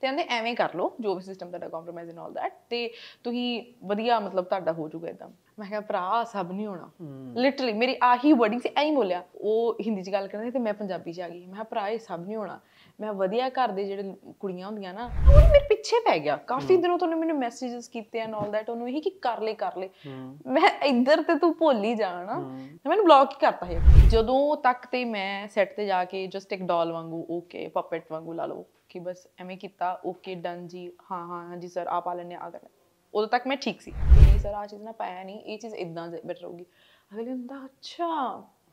ਤੇ ਕਹਿੰਦੇ ਐਵੇਂ ਕਰ ਲਓ ਜੋ ਵੀ ਸਿਸਟਮ ਤੁਹਾਡਾ ਕੰਪਰੋਮਾਈਜ਼ ਇਨ 올 ਦੈਟ ਤੇ ਤੁਸੀਂ ਵਧੀਆ ਮਤਲਬ ਤੁਹਾਡਾ ਹੋ ਜਾਊਗਾ ਇਦਾਂ ਮੈਂ ਕਿਹਾ ਭਰਾ ਸਭ ਨਹੀਂ ਹੋਣਾ ਲਿਟਰਲੀ ਮੇਰੀ ਆਹੀ ਵਰਡਿੰਗ ਸੀ ਐਂ ਬੋਲਿਆ ਉਹ ਹਿੰਦੀ ਚ ਗੱਲ ਕਰਦੇ ਤੇ ਮੈਂ ਪੰਜਾਬੀ ਚ ਆ ਗਈ ਮੈਂ ਕਿਹਾ ਭਰਾ ਇਹ ਸਭ ਨਹੀਂ ਹੋਣਾ ਮੈਂ ਵਧੀਆ ਘਰ ਦੇ ਜਿਹੜੇ ਕੁੜੀਆਂ ਹੁੰਦੀਆਂ ਨਾ ਉਹ ਮੇਰੇ ਪਿੱਛੇ ਪੈ ਗਿਆ ਕਾਫੀ ਦਿਨੋਂ ਤੋਂ ਮੈਨੂੰ ਮੈਸੇजेस ਕੀਤੇ ਐਂਡ 올 ਦੈਟ ਉਹਨੂੰ ਇਹੀ ਕਿ ਕਰ ਲੈ ਕਰ ਲੈ ਮੈਂ ਇੱਧਰ ਤੇ ਤੂੰ ਭੁੱਲ ਹੀ ਜਾਣਾ ਤੇ ਮੈਨੂੰ ਬਲੌਕ ਹੀ ਕਰਤਾ ਹੈ ਜਦੋਂ ਤੱਕ ਤੇ ਮੈਂ ਸੈੱਟ ਤੇ ਜਾ ਕੇ ਜਸਟ ਇੱਕ ਡਾਲ ਵਾਂਗੂ ਓਕੇ ਪਪੇਟ ਵਾਂਗੂ ਲਾ ਲਓ ਕਿ ਬਸ ਐਵੇਂ ਕੀਤਾ ਓਕੇ ਡਨ ਜੀ ਹਾਂ ਹਾਂ ਹਾਂ ਜੀ ਸਰ ਆ ਲੈਣੇ ਆ ਗਏ ਉਦੋਂ ਤੱਕ ਮੈਂ ਠੀਕ ਸੀ ਨਹੀਂ ਸਰ ਆ ਚੀਜ਼ ਨਾ ਪਾਇਆ ਨਹੀਂ ਇਹ ਚੀਜ਼ ਇਦਾਂ ਬੈਟਰ ਹੋਗੀ ਅਗਲੇ ਹੁੰਦਾ ਅੱਛਾ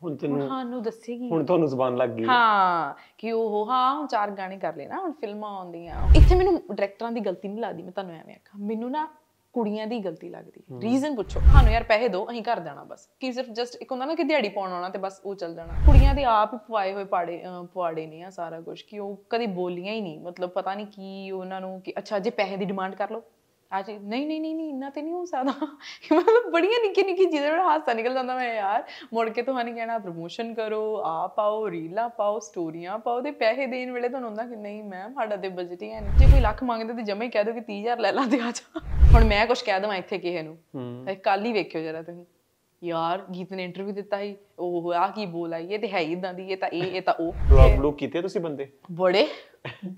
ਹੁਣ ਤੈਨੂੰ ਹਾਂ ਨੂੰ ਦੱਸੇਗੀ ਹੁਣ ਤੁਹਾਨੂੰ ਜ਼ਬਾਨ ਲੱਗ ਗਈ ਹਾਂ ਕਿ ਉਹ ਹਾਂ ਹੁਣ ਚਾਰ ਗਾਣੇ ਕਰ ਲੈਣਾ ਹੁਣ ਫਿਲਮਾਂ ਆਉਂਦੀਆਂ ਇੱਥੇ ਮੈਨੂੰ ਡਾਇਰੈਕਟਰਾਂ ਦੀ ਗਲਤੀ ਨਹੀਂ ਲੱਗਦੀ ਮੈਂ ਤੁਹਾਨੂੰ ਐਵੇਂ ਆਖਾਂ ਮੈਨੂੰ ਨਾ ਕੁੜੀਆਂ ਦੀ ਗਲਤੀ ਲੱਗਦੀ ਰੀਜ਼ਨ ਪੁੱਛੋ ਸਾਨੂੰ ਯਾਰ ਪੈਸੇ ਦਿਓ ਅਸੀਂ ਕਰ ਦੇਣਾ ਬਸ ਕਿ ਸਿਰਫ ਜਸਟ ਇੱਕ ਹੁੰਦਾ ਨਾ ਕਿ ਦਿਹਾੜੀ ਪਾਉਣ ਆਉਣਾ ਤੇ ਬਸ ਉਹ ਚੱਲ ਜਾਣਾ ਕੁੜੀਆਂ ਦੇ ਆਪ ਹੀ ਪਵਾਏ ਹੋਏ ਪਾੜੇ ਪਵਾੜੇ ਨੇ ਆ ਸਾਰਾ ਕੁਝ ਕਿ ਉਹ ਕਦੀ ਬੋਲੀਆਂ ਹੀ ਨਹੀਂ ਮਤਲਬ ਪਤਾ ਨਹੀਂ ਕੀ ਉਹਨਾਂ ਨੂੰ ਕਿ ਅੱਛਾ ਜੇ ਪੈਸੇ ਦੀ ਡਿਮਾਂਡ ਕਰ ਲਓ ਅੱਜ ਨਹੀਂ ਨਹੀਂ ਨਹੀਂ ਇੰਨਾ ਤੇ ਨਹੀਂ ਹੋ ਸਕਦਾ ਮਤਲਬ ਬੜੀਆਂ ਨਿੱਕੀ ਨਿੱਕੀ ਜਿਹਦੇ ਨਾਲ ਹਾਸਾ ਨਿਕਲ ਜਾਂਦਾ ਮੈਂ ਯਾਰ ਮੁੜ ਕੇ ਤੁਹਾਨੂੰ ਕਹਿਣਾ ਪ੍ਰੋਮੋਸ਼ਨ ਕਰੋ ਆ ਪਾਓ ਰੀਲਾਂ ਪਾਓ ਸਟੋਰੀਆਂ ਪਾਓ ਤੇ ਪੈਸੇ ਦੇਣ ਵੇਲੇ ਤੁਹਾਨੂੰ ਹੁੰਦਾ ਕਿ ਨਹੀਂ ਮੈਮ ਸਾਡਾ ਤੇ ਬਜਟ ਹੀ ਹੈ ਨਹੀਂ ਜੇ ਕੋਈ ਲੱਖ ਮੰਗਦੇ ਤੇ ਜਮੇ ਹੀ ਕਹਿ ਦੋ ਕਿ 30000 ਲੈ ਲਾ ਤੇ ਆ ਜਾ ਹੁਣ ਮੈਂ ਕੁਝ ਕਹਿ ਦਵਾਂ ਇੱਥੇ ਕਿਸੇ ਨੂੰ ਕੱਲ ਹੀ ਵੇਖਿਓ ਜਰਾ ਤੁਸੀਂ ਯਾਰ ਗੀਤ ਨੇ ਇੰਟਰਵਿਊ ਦਿੱਤਾ ਹੀ ਉਹ ਆ ਕੀ ਬੋਲ ਆਈ ਇਹ ਤੇ ਹੈ ਇਦਾਂ ਦੀ ਇਹ ਤਾਂ ਇਹ ਇਹ ਤਾਂ ਉਹ ਬਲੌਗ ਬਲੌਗ ਕੀਤੇ ਤੁਸੀਂ ਬੰਦੇ ਬੜੇ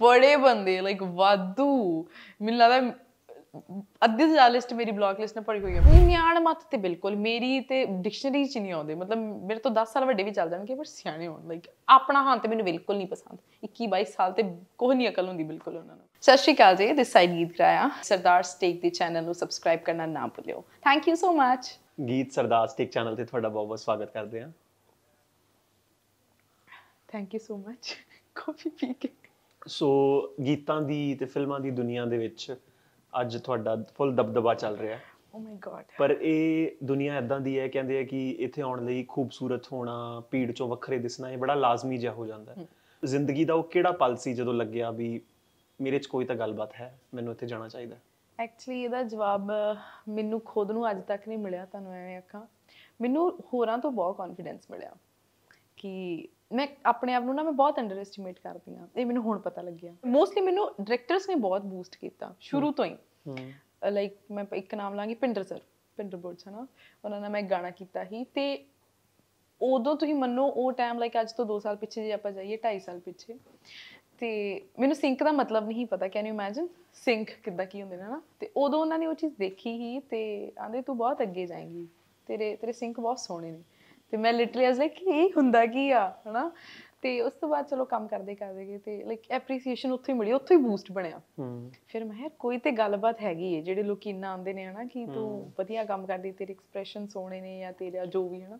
ਬੜੇ ਬੰਦੇ ਲਾਈਕ ਵਾਦੂ ਮੈਨੂੰ ਲੱਗਦਾ ਅੱਧੀ ਤੋਂ ਜ਼ਿਆਦਾ ਲਿਸਟ ਮੇਰੀ ਬਲੌਗ ਲਿਸਟ ਨਾਲ ਭਰੀ ਹੋਈ ਹੈ ਨਿਆਣ ਮੱਤ ਤੇ ਬਿਲਕੁਲ ਮੇਰੀ ਤੇ ਡਿਕਸ਼ਨਰੀ ਚ ਨਹੀਂ ਆਉਂਦੇ ਮਤਲਬ ਮੇਰੇ ਤੋਂ 10 ਸਾਲ ਵੱਡੇ ਵੀ ਚੱਲ ਜਾਣਗੇ ਪਰ ਸਿਆਣੇ ਹੋਣ ਲਾਈਕ ਆਪਣਾ ਹਾਂ ਤੇ ਮੈਨੂੰ ਬਿਲਕੁਲ ਨਹੀਂ ਪਸੰਦ 21 22 ਸਾਲ ਤੇ ਕੋਹ ਨਹੀਂ ਅਕਲ ਹੁੰਦੀ ਬਿਲਕੁਲ ਉਹਨਾਂ ਨੂੰ ਸਤਿ ਸ਼੍ਰੀ ਅਕਾਲ ਜੀ ਦਿਸ ਸਾਈਡ ਗੀਤ ਕਰਾਇਆ ਸਰਦਾਰ ਸਟੇਕ ਦੇ ਚੈਨਲ ਨੂੰ ਸਬਸਕ੍ਰਾਈਬ ਕਰਨਾ ਨਾ ਭੁੱਲਿਓ ਥੈਂਕ ਯੂ ਸੋ ਮੱਚ ਗੀਤ ਸਰਦਾਰ ਸਟੇਕ ਚੈਨਲ ਤੇ ਤੁਹਾਡਾ ਬਹੁਤ ਬਹੁਤ ਸਵਾਗਤ ਕਰਦੇ ਹਾਂ ਥੈਂਕ ਯੂ ਸੋ ਮੱਚ ਕਾਫੀ ਪੀ ਕੇ ਸੋ ਗੀਤਾਂ ਦੀ ਤੇ ਫਿਲਮਾਂ ਦੀ ਦੁਨੀਆ ਦੇ ਵਿੱਚ ਅੱਜ ਤੁਹਾਡਾ ਫੁੱਲ ਦਬਦਬਾ ਚੱਲ ਰਿਹਾ ਹੈ ਓ ਮਾਈ ਗॉड ਪਰ ਇਹ ਦੁਨੀਆ ਇਦਾਂ ਦੀ ਹੈ ਕਹਿੰਦੇ ਆ ਕਿ ਇੱਥੇ ਆਉਣ ਲਈ ਖੂਬਸੂਰਤ ਹੋਣਾ ਭੀੜ ਚੋਂ ਵੱਖਰੇ ਦਿਸਣਾ ਇਹ ਬੜਾ ਲਾਜ਼ਮੀ ਜਿਹਾ ਹੋ ਜਾਂਦਾ ਹੈ ਜ਼ਿੰਦਗੀ ਦਾ ਉਹ ਕਿਹੜਾ ਪਲ ਸੀ ਜਦੋਂ ਲੱਗਿਆ ਵੀ ਮੇਰੇ 'ਚ ਕੋਈ ਤਾਂ ਗੱਲਬਾਤ ਹੈ ਮੈਨੂੰ ਇੱਥੇ ਜਾਣਾ ਚਾਹੀਦਾ ਐਕਚੁਅਲੀ ਇਹਦਾ ਜਵਾਬ ਮੈਨੂੰ ਖੁਦ ਨੂੰ ਅੱਜ ਤੱਕ ਨਹੀਂ ਮਿਲਿਆ ਤੁਹਾਨੂੰ ਐਵੇਂ ਅੱਖਾਂ ਮੈਨੂੰ ਹੋਰਾਂ ਤੋਂ ਬਹੁਤ ਕੌਨਫੀਡੈਂਸ ਮਿਲਿਆ ਕਿ ਮੈਂ ਆਪਣੇ ਆਪ ਨੂੰ ਨਾ ਮੈਂ ਬਹੁਤ ਅੰਡਰ ਐਸਟੀਮੇਟ ਕਰਦੀ ਆ ਇਹ ਮੈਨੂੰ ਹੁਣ ਪਤਾ ਲੱਗਿਆ ਮੋਸਟਲੀ ਮੈਨੂੰ ਡਾਇਰੈਕਟਰਸ ਨੇ ਬਹੁਤ ਬੂਸਟ ਕੀਤਾ ਸ਼ੁਰੂ ਤੋਂ ਹੀ ਲਾਈਕ ਮੈਂ ਇੱਕ ਨਾਮ ਲਾਂਗੀ ਪਿੰਡਰ ਸਰ ਪਿੰਡਰ ਬੋਰਡਸ ਹਨਾ ਉਹਨਾਂ ਨਾਲ ਮੈਂ ਗਾਣਾ ਕੀਤਾ ਸੀ ਤੇ ਉਦੋਂ ਤੁਸੀਂ ਮੰਨੋ ਉਹ ਟਾਈਮ ਲਾਈਕ ਅੱਜ ਤੋਂ 2 ਸਾਲ ਪਿੱਛੇ ਜੇ ਆਪਾਂ ਜਾਈਏ 2.5 ਸਾਲ ਪਿੱਛੇ ਤੇ ਮੈਨੂੰ ਸਿੰਕ ਦਾ ਮਤਲਬ ਨਹੀਂ ਪਤਾ ਕੈਨ ਯੂ ਇਮੇਜਿਨ ਸਿੰਕ ਕਿੱਦਾਂ ਕੀ ਹੁੰਦੇ ਨੇ ਨਾ ਤੇ ਉਦੋਂ ਉਹਨਾਂ ਨੇ ਉਹ ਚੀਜ਼ ਦੇਖੀ ਹੀ ਤੇ ਆਂਦੇ ਤੂੰ ਬਹੁਤ ਅੱਗੇ ਜਾਏਂਗੀ ਤੇਰੇ ਤੇਰੇ ਸਿੰਕ ਬਹੁਤ ਸੋਹਣੇ ਨੇ ਤੇ ਮੈਂ ਲਿਟਰਲੀ ਐਸ ਲਾਈਕ ਇਹ ਹੁੰਦਾ ਕੀ ਆ ਹਨਾ ਤੇ ਉਸ ਤੋਂ ਬਾਅਦ ਚਲੋ ਕੰਮ ਕਰਦੇ ਕਰਦੇ ਗਏ ਤੇ ਲਾਈਕ ਐਪਰੀਸੀਏਸ਼ਨ ਉੱਥੇ ਹੀ ਮਿਲੀ ਉੱਥੇ ਹੀ ਬੂਸਟ ਬਣਿਆ ਫਿਰ ਮੈਂ ਕੋਈ ਤੇ ਗੱਲਬਾਤ ਹੈਗੀ ਏ ਜਿਹੜੇ ਲੋਕੀ ਇੰਨਾ ਆਉਂਦੇ ਨੇ ਹਨਾ ਕਿ ਤੂੰ ਵਧੀਆ ਕੰਮ ਕਰਦੀ ਤੇਰੇ ਐਕਸਪ੍ਰੈਸ਼ਨ ਸੋਹਣੇ ਨੇ ਜਾਂ ਤੇਰਾ ਜੋ ਵੀ ਹਨਾ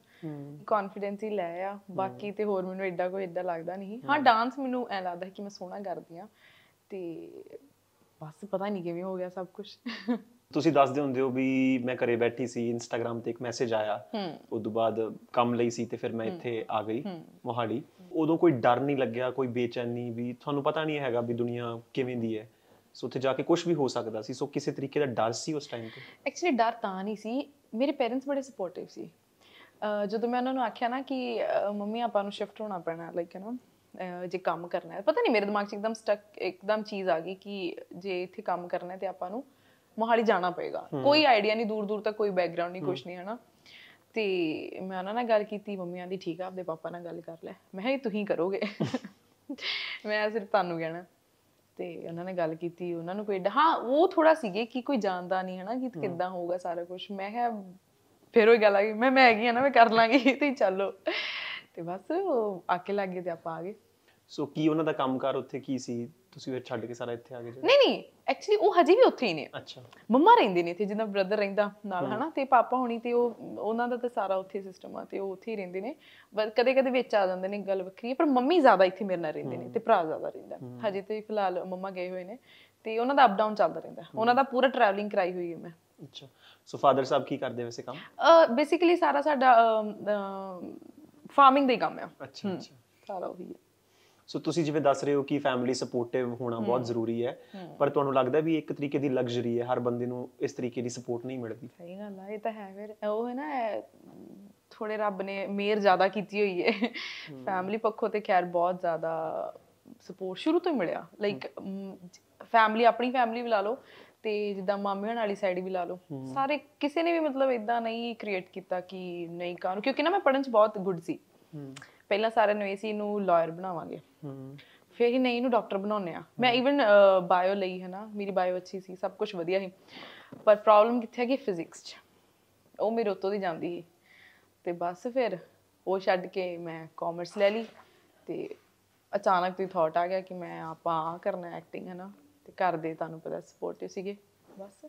ਕੌਨਫੀਡੈਂਸ ਹੀ ਲੈ ਆ ਬਾਕੀ ਤੇ ਹੋਰ ਮੈਨੂੰ ਐਡਾ ਕੋਈ ਐਡਾ ਲੱਗਦਾ ਨਹੀਂ ਹਾਂ ਡਾਂਸ ਮੈਨੂੰ ਐ ਲੱਗਦਾ ਕਿ ਮੈਂ ਸੋਹਣਾ ਕਰਦੀ ਆ ਤੇ ਬਸ ਪਤਾ ਨਹੀਂ ਕਿਵੇਂ ਹੋ ਗਿਆ ਸਭ ਕੁਝ ਤੁਸੀਂ ਦੱਸਦੇ ਹੁੰਦੇ ਹੋ ਵੀ ਮੈਂ ਘਰੇ ਬੈਠੀ ਸੀ ਇੰਸਟਾਗ੍ਰam ਤੇ ਇੱਕ ਮੈਸੇਜ ਆਇਆ ਉਸ ਤੋਂ ਬਾਅਦ ਕੰਮ ਲਈ ਸੀ ਤੇ ਫਿਰ ਮੈਂ ਇੱਥੇ ਆ ਗਈ ਮੋਹਾਲੀ ਉਦੋਂ ਕੋਈ ਡਰ ਨਹੀਂ ਲੱਗਿਆ ਕੋਈ ਬੇਚੈਨੀ ਵੀ ਤੁਹਾਨੂੰ ਪਤਾ ਨਹੀਂ ਹੈਗਾ ਵੀ ਦੁਨੀਆ ਕਿਵੇਂ ਦੀ ਹੈ ਸੋ ਉੱਥੇ ਜਾ ਕੇ ਕੁਝ ਵੀ ਹੋ ਸਕਦਾ ਸੀ ਸੋ ਕਿਸੇ ਤਰੀਕੇ ਦਾ ਡਰ ਸੀ ਉਸ ਟਾਈਮ ਤੇ ਐਕਚੁਅਲੀ ਡਰ ਤਾਂ ਨਹੀਂ ਸੀ ਮੇਰੇ ਪੇਰੈਂਟਸ ਬੜੇ ਸਪੋਰਟਿਵ ਸੀ ਜਦੋਂ ਮੈਂ ਉਹਨਾਂ ਨੂੰ ਆਖਿਆ ਨਾ ਕਿ ਮੰਮੀ ਆਪਾਂ ਨੂੰ ਸ਼ਿਫਟ ਹੋਣਾ ਪੈਣਾ ਲਾਈਕ ਯੂ نو ਜੇ ਕੰਮ ਕਰਨਾ ਹੈ ਪਤਾ ਨਹੀਂ ਮੇਰੇ ਦਿਮਾਗ 'ਚ ਇੱਕਦਮ ਸਟਕ ਇੱਕਦਮ ਚੀਜ਼ ਆ ਗਈ ਕਿ ਜੇ ਇੱਥੇ ਕੰਮ ਕਰਨਾ ਹੈ ਤੇ ਆਪਾਂ ਨੂੰ ਮੋਹਾਲੀ ਜਾਣਾ ਪਏਗਾ ਕੋਈ ਆਈਡੀਆ ਨਹੀਂ ਦੂਰ ਦੂਰ ਤੱਕ ਕੋਈ ਬੈਕਗ੍ਰਾਉਂਡ ਨਹੀਂ ਕੁਝ ਨਹੀਂ ਹਨਾ ਤੇ ਮੈਂ ਉਹਨਾਂ ਨਾਲ ਗੱਲ ਕੀਤੀ ਮੰਮੀ ਆਂਦੀ ਠੀਕ ਆ ਆਪਦੇ ਪਾਪਾ ਨਾਲ ਗੱਲ ਕਰ ਲੈ ਮੈਂ ਕਿਹਾ ਇਹ ਤੁਸੀਂ ਕਰੋਗੇ ਮੈਂ ਸਿਰਫ ਤੁਹਾਨੂੰ ਕਹਿਣਾ ਤੇ ਉਹਨਾਂ ਨੇ ਗੱਲ ਕੀਤੀ ਉਹਨਾਂ ਨੂੰ ਕੋਈ ਹਾਂ ਉਹ ਥੋੜਾ ਸੀਗੇ ਕਿ ਕੋਈ ਜਾਣਦਾ ਨਹੀਂ ਹਨਾ ਕਿ ਕਿੱਦਾਂ ਹੋਊਗਾ ਸਾਰਾ ਕੁਝ ਮੈਂ ਕਿਹਾ ਫਿਰ ਉਹ ਗੱਲ ਆ ਗਈ ਮੈਂ ਮੈਂ ਹੈਗੀ ਆ ਨਾ ਮੈਂ ਕਰ ਲਾਂਗੀ ਤੇ ਚੱਲੋ ਤੇ ਬਸ ਆਕੇ ਲੱਗੇ ਤੇ ਆਪਾਂ ਆ ਗਏ ਸੋ ਕੀ ਉਹਨਾਂ ਦਾ ਕੰਮਕਾਰ ਉੱਥੇ ਕੀ ਸੀ ਤੁਸੀਂ ਫਿਰ ਛੱਡ ਕੇ ਸਾਰਾ ਇੱਥੇ ਆ ਗਏ ਜੀ ਨਹੀਂ ਨਹੀਂ ਐਕਚੁਅਲੀ ਉਹ ਹਜੇ ਵੀ ਉੱਥੇ ਹੀ ਨੇ ਅੱਛਾ ਮੰਮਾ ਰਹਿੰਦੇ ਨੇ ਇੱਥੇ ਜਿੰਨਾ ਬ੍ਰਦਰ ਰਹਿੰਦਾ ਨਾਲ ਹਨਾ ਤੇ ਪਾਪਾ ਹੋਣੀ ਤੇ ਉਹ ਉਹਨਾਂ ਦਾ ਤਾਂ ਸਾਰਾ ਉੱਥੇ ਸਿਸਟਮ ਆ ਤੇ ਉਹ ਉੱਥੇ ਹੀ ਰਹਿੰਦੇ ਨੇ ਪਰ ਕਦੇ ਕਦੇ ਵਿੱਚ ਆ ਜਾਂਦੇ ਨੇ ਗੱਲ ਵੱਖਰੀ ਪਰ ਮੰਮੀ ਜ਼ਿਆਦਾ ਇੱਥੇ ਮੇਰੇ ਨਾਲ ਰਹਿੰਦੇ ਨੇ ਤੇ ਭਰਾ ਜ਼ਿਆਦਾ ਰਹਿੰਦਾ ਹਜੇ ਤੇ ਫਿਲਹਾਲ ਮੰਮਾ ਗਏ ਹੋਏ ਨੇ ਤੇ ਉਹਨਾਂ ਦਾ ਅਪ ਡਾਊਨ ਚੱਲਦਾ ਰਹਿੰਦਾ ਉਹਨਾਂ ਦਾ ਪੂਰਾ ਟਰੈਵਲਿੰਗ ਕਰਾਈ ਹੋਈ ਹੈ ਮੈਂ ਅੱਛਾ ਸੋ ਫਾਦਰ ਸਾਹਿਬ ਕੀ ਕਰਦੇ ਵੈਸੇ ਕੰਮ ਬੇਸਿਕਲੀ ਸਾਰਾ ਸਾਡਾ ਫਾਰਮਿੰਗ ਦਾ ਹੀ ਕੰਮ ਹੈ ਅੱਛਾ ਅੱਛਾ ਸਾਰਾ ਉਹੀ ਹੈ ਸੋ ਤੁਸੀਂ ਜਿਵੇਂ ਦੱਸ ਰਹੇ ਹੋ ਕਿ ਫੈਮਿਲੀ ਸਪੋਰਟਿਵ ਹੋਣਾ ਬਹੁਤ ਜ਼ਰੂਰੀ ਹੈ ਪਰ ਤੁਹਾਨੂੰ ਲੱਗਦਾ ਵੀ ਇੱਕ ਤਰੀਕੇ ਦੀ ਲਗਜ਼ਰੀ ਹੈ ਹਰ ਬੰਦੇ ਨੂੰ ਇਸ ਤਰੀਕੇ ਦੀ ਸਪੋਰਟ ਨਹੀਂ ਮਿਲਦੀ ਸਹੀ ਗੱਲ ਹੈ ਇਹ ਤਾਂ ਹੈ ਫਿਰ ਉਹ ਹੈ ਨਾ ਥੋੜੇ ਰੱਬ ਨੇ ਮੇਰ ਜ਼ਿਆਦਾ ਕੀਤੀ ਹੋਈ ਹੈ ਫੈਮਿਲੀ ਪੱਖੋਂ ਤੇ ਖੈਰ ਬਹੁਤ ਜ਼ਿਆਦਾ ਸਪੋਰਟ ਸ਼ੁਰੂ ਤੋਂ ਹੀ ਮਿਲਿਆ ਲਾਈਕ ਫੈਮਿਲੀ ਆਪਣੀ ਫੈਮਿਲੀ ਵੀ ਲਾ ਲਓ ਤੇ ਜਿੱਦਾਂ ਹਣ ਵਾਲੀ ਸਾਈਡ ਵੀ ਲਾ ਲਓ ਸਾਰੇ ਕਿਸੇ ਨੇ ਵੀ ਮਤਲਬ ਇਦਾਂ ਨਹੀਂ ਕ੍ਰੀਏਟ ਕੀਤਾ ਕਿ ਨਹੀਂ ਕਾਨੂੰ ਕਿਉਂਕਿ ਨਾ ਮੈਂ ਪੜਨ ਚ ਬਹੁਤ ਗੁੱਡ ਸੀ ਪਹਿਲਾਂ ਸਾਰਿਆਂ ਨੂੰ ਇਹ ਸੀ ਨੂੰ ਲਾਇਰ ਬਣਾਵਾਂਗੇ ਫਿਰ ਹੀ ਨਹੀਂ ਇਹਨੂੰ ਡਾਕਟਰ ਬਣਾਉਨੇ ਆ ਮੈਂ ਇਵਨ ਬਾਇਓ ਲਈ ਹੈ ਨਾ ਮੇਰੀ ਬਾਇਓ ਅੱਛੀ ਸੀ ਸਭ ਕੁਝ ਵਧੀਆ ਸੀ ਪਰ ਪ੍ਰੋਬਲਮ ਕਿੱਥੇ ਆ ਕਿ ਫਿਜ਼ਿਕਸ 'ਚ ਉਹ ਮੇਰੇ ਉਤੋਂ ਦੀ ਜਾਂਦੀ ਸੀ ਤੇ ਬਸ ਫਿਰ ਉਹ ਛੱਡ ਕੇ ਮੈਂ ਕਾਮਰਸ ਲੈ ਲਈ ਤੇ ਅਚਾਨਕ ਤੇ ਥਾਟ ਆ ਗਿਆ ਕਿ ਮੈਂ ਆਪਾਂ ਆ ਕਰਨਾ ਐਕਟਿੰਗ ਹੈ ਨਾ ਤੇ ਘਰ ਦੇ ਤੁਹਾਨੂੰ ਪਤਾ ਸਪੋਰਟਿਵ ਸੀਗੇ ਬਸ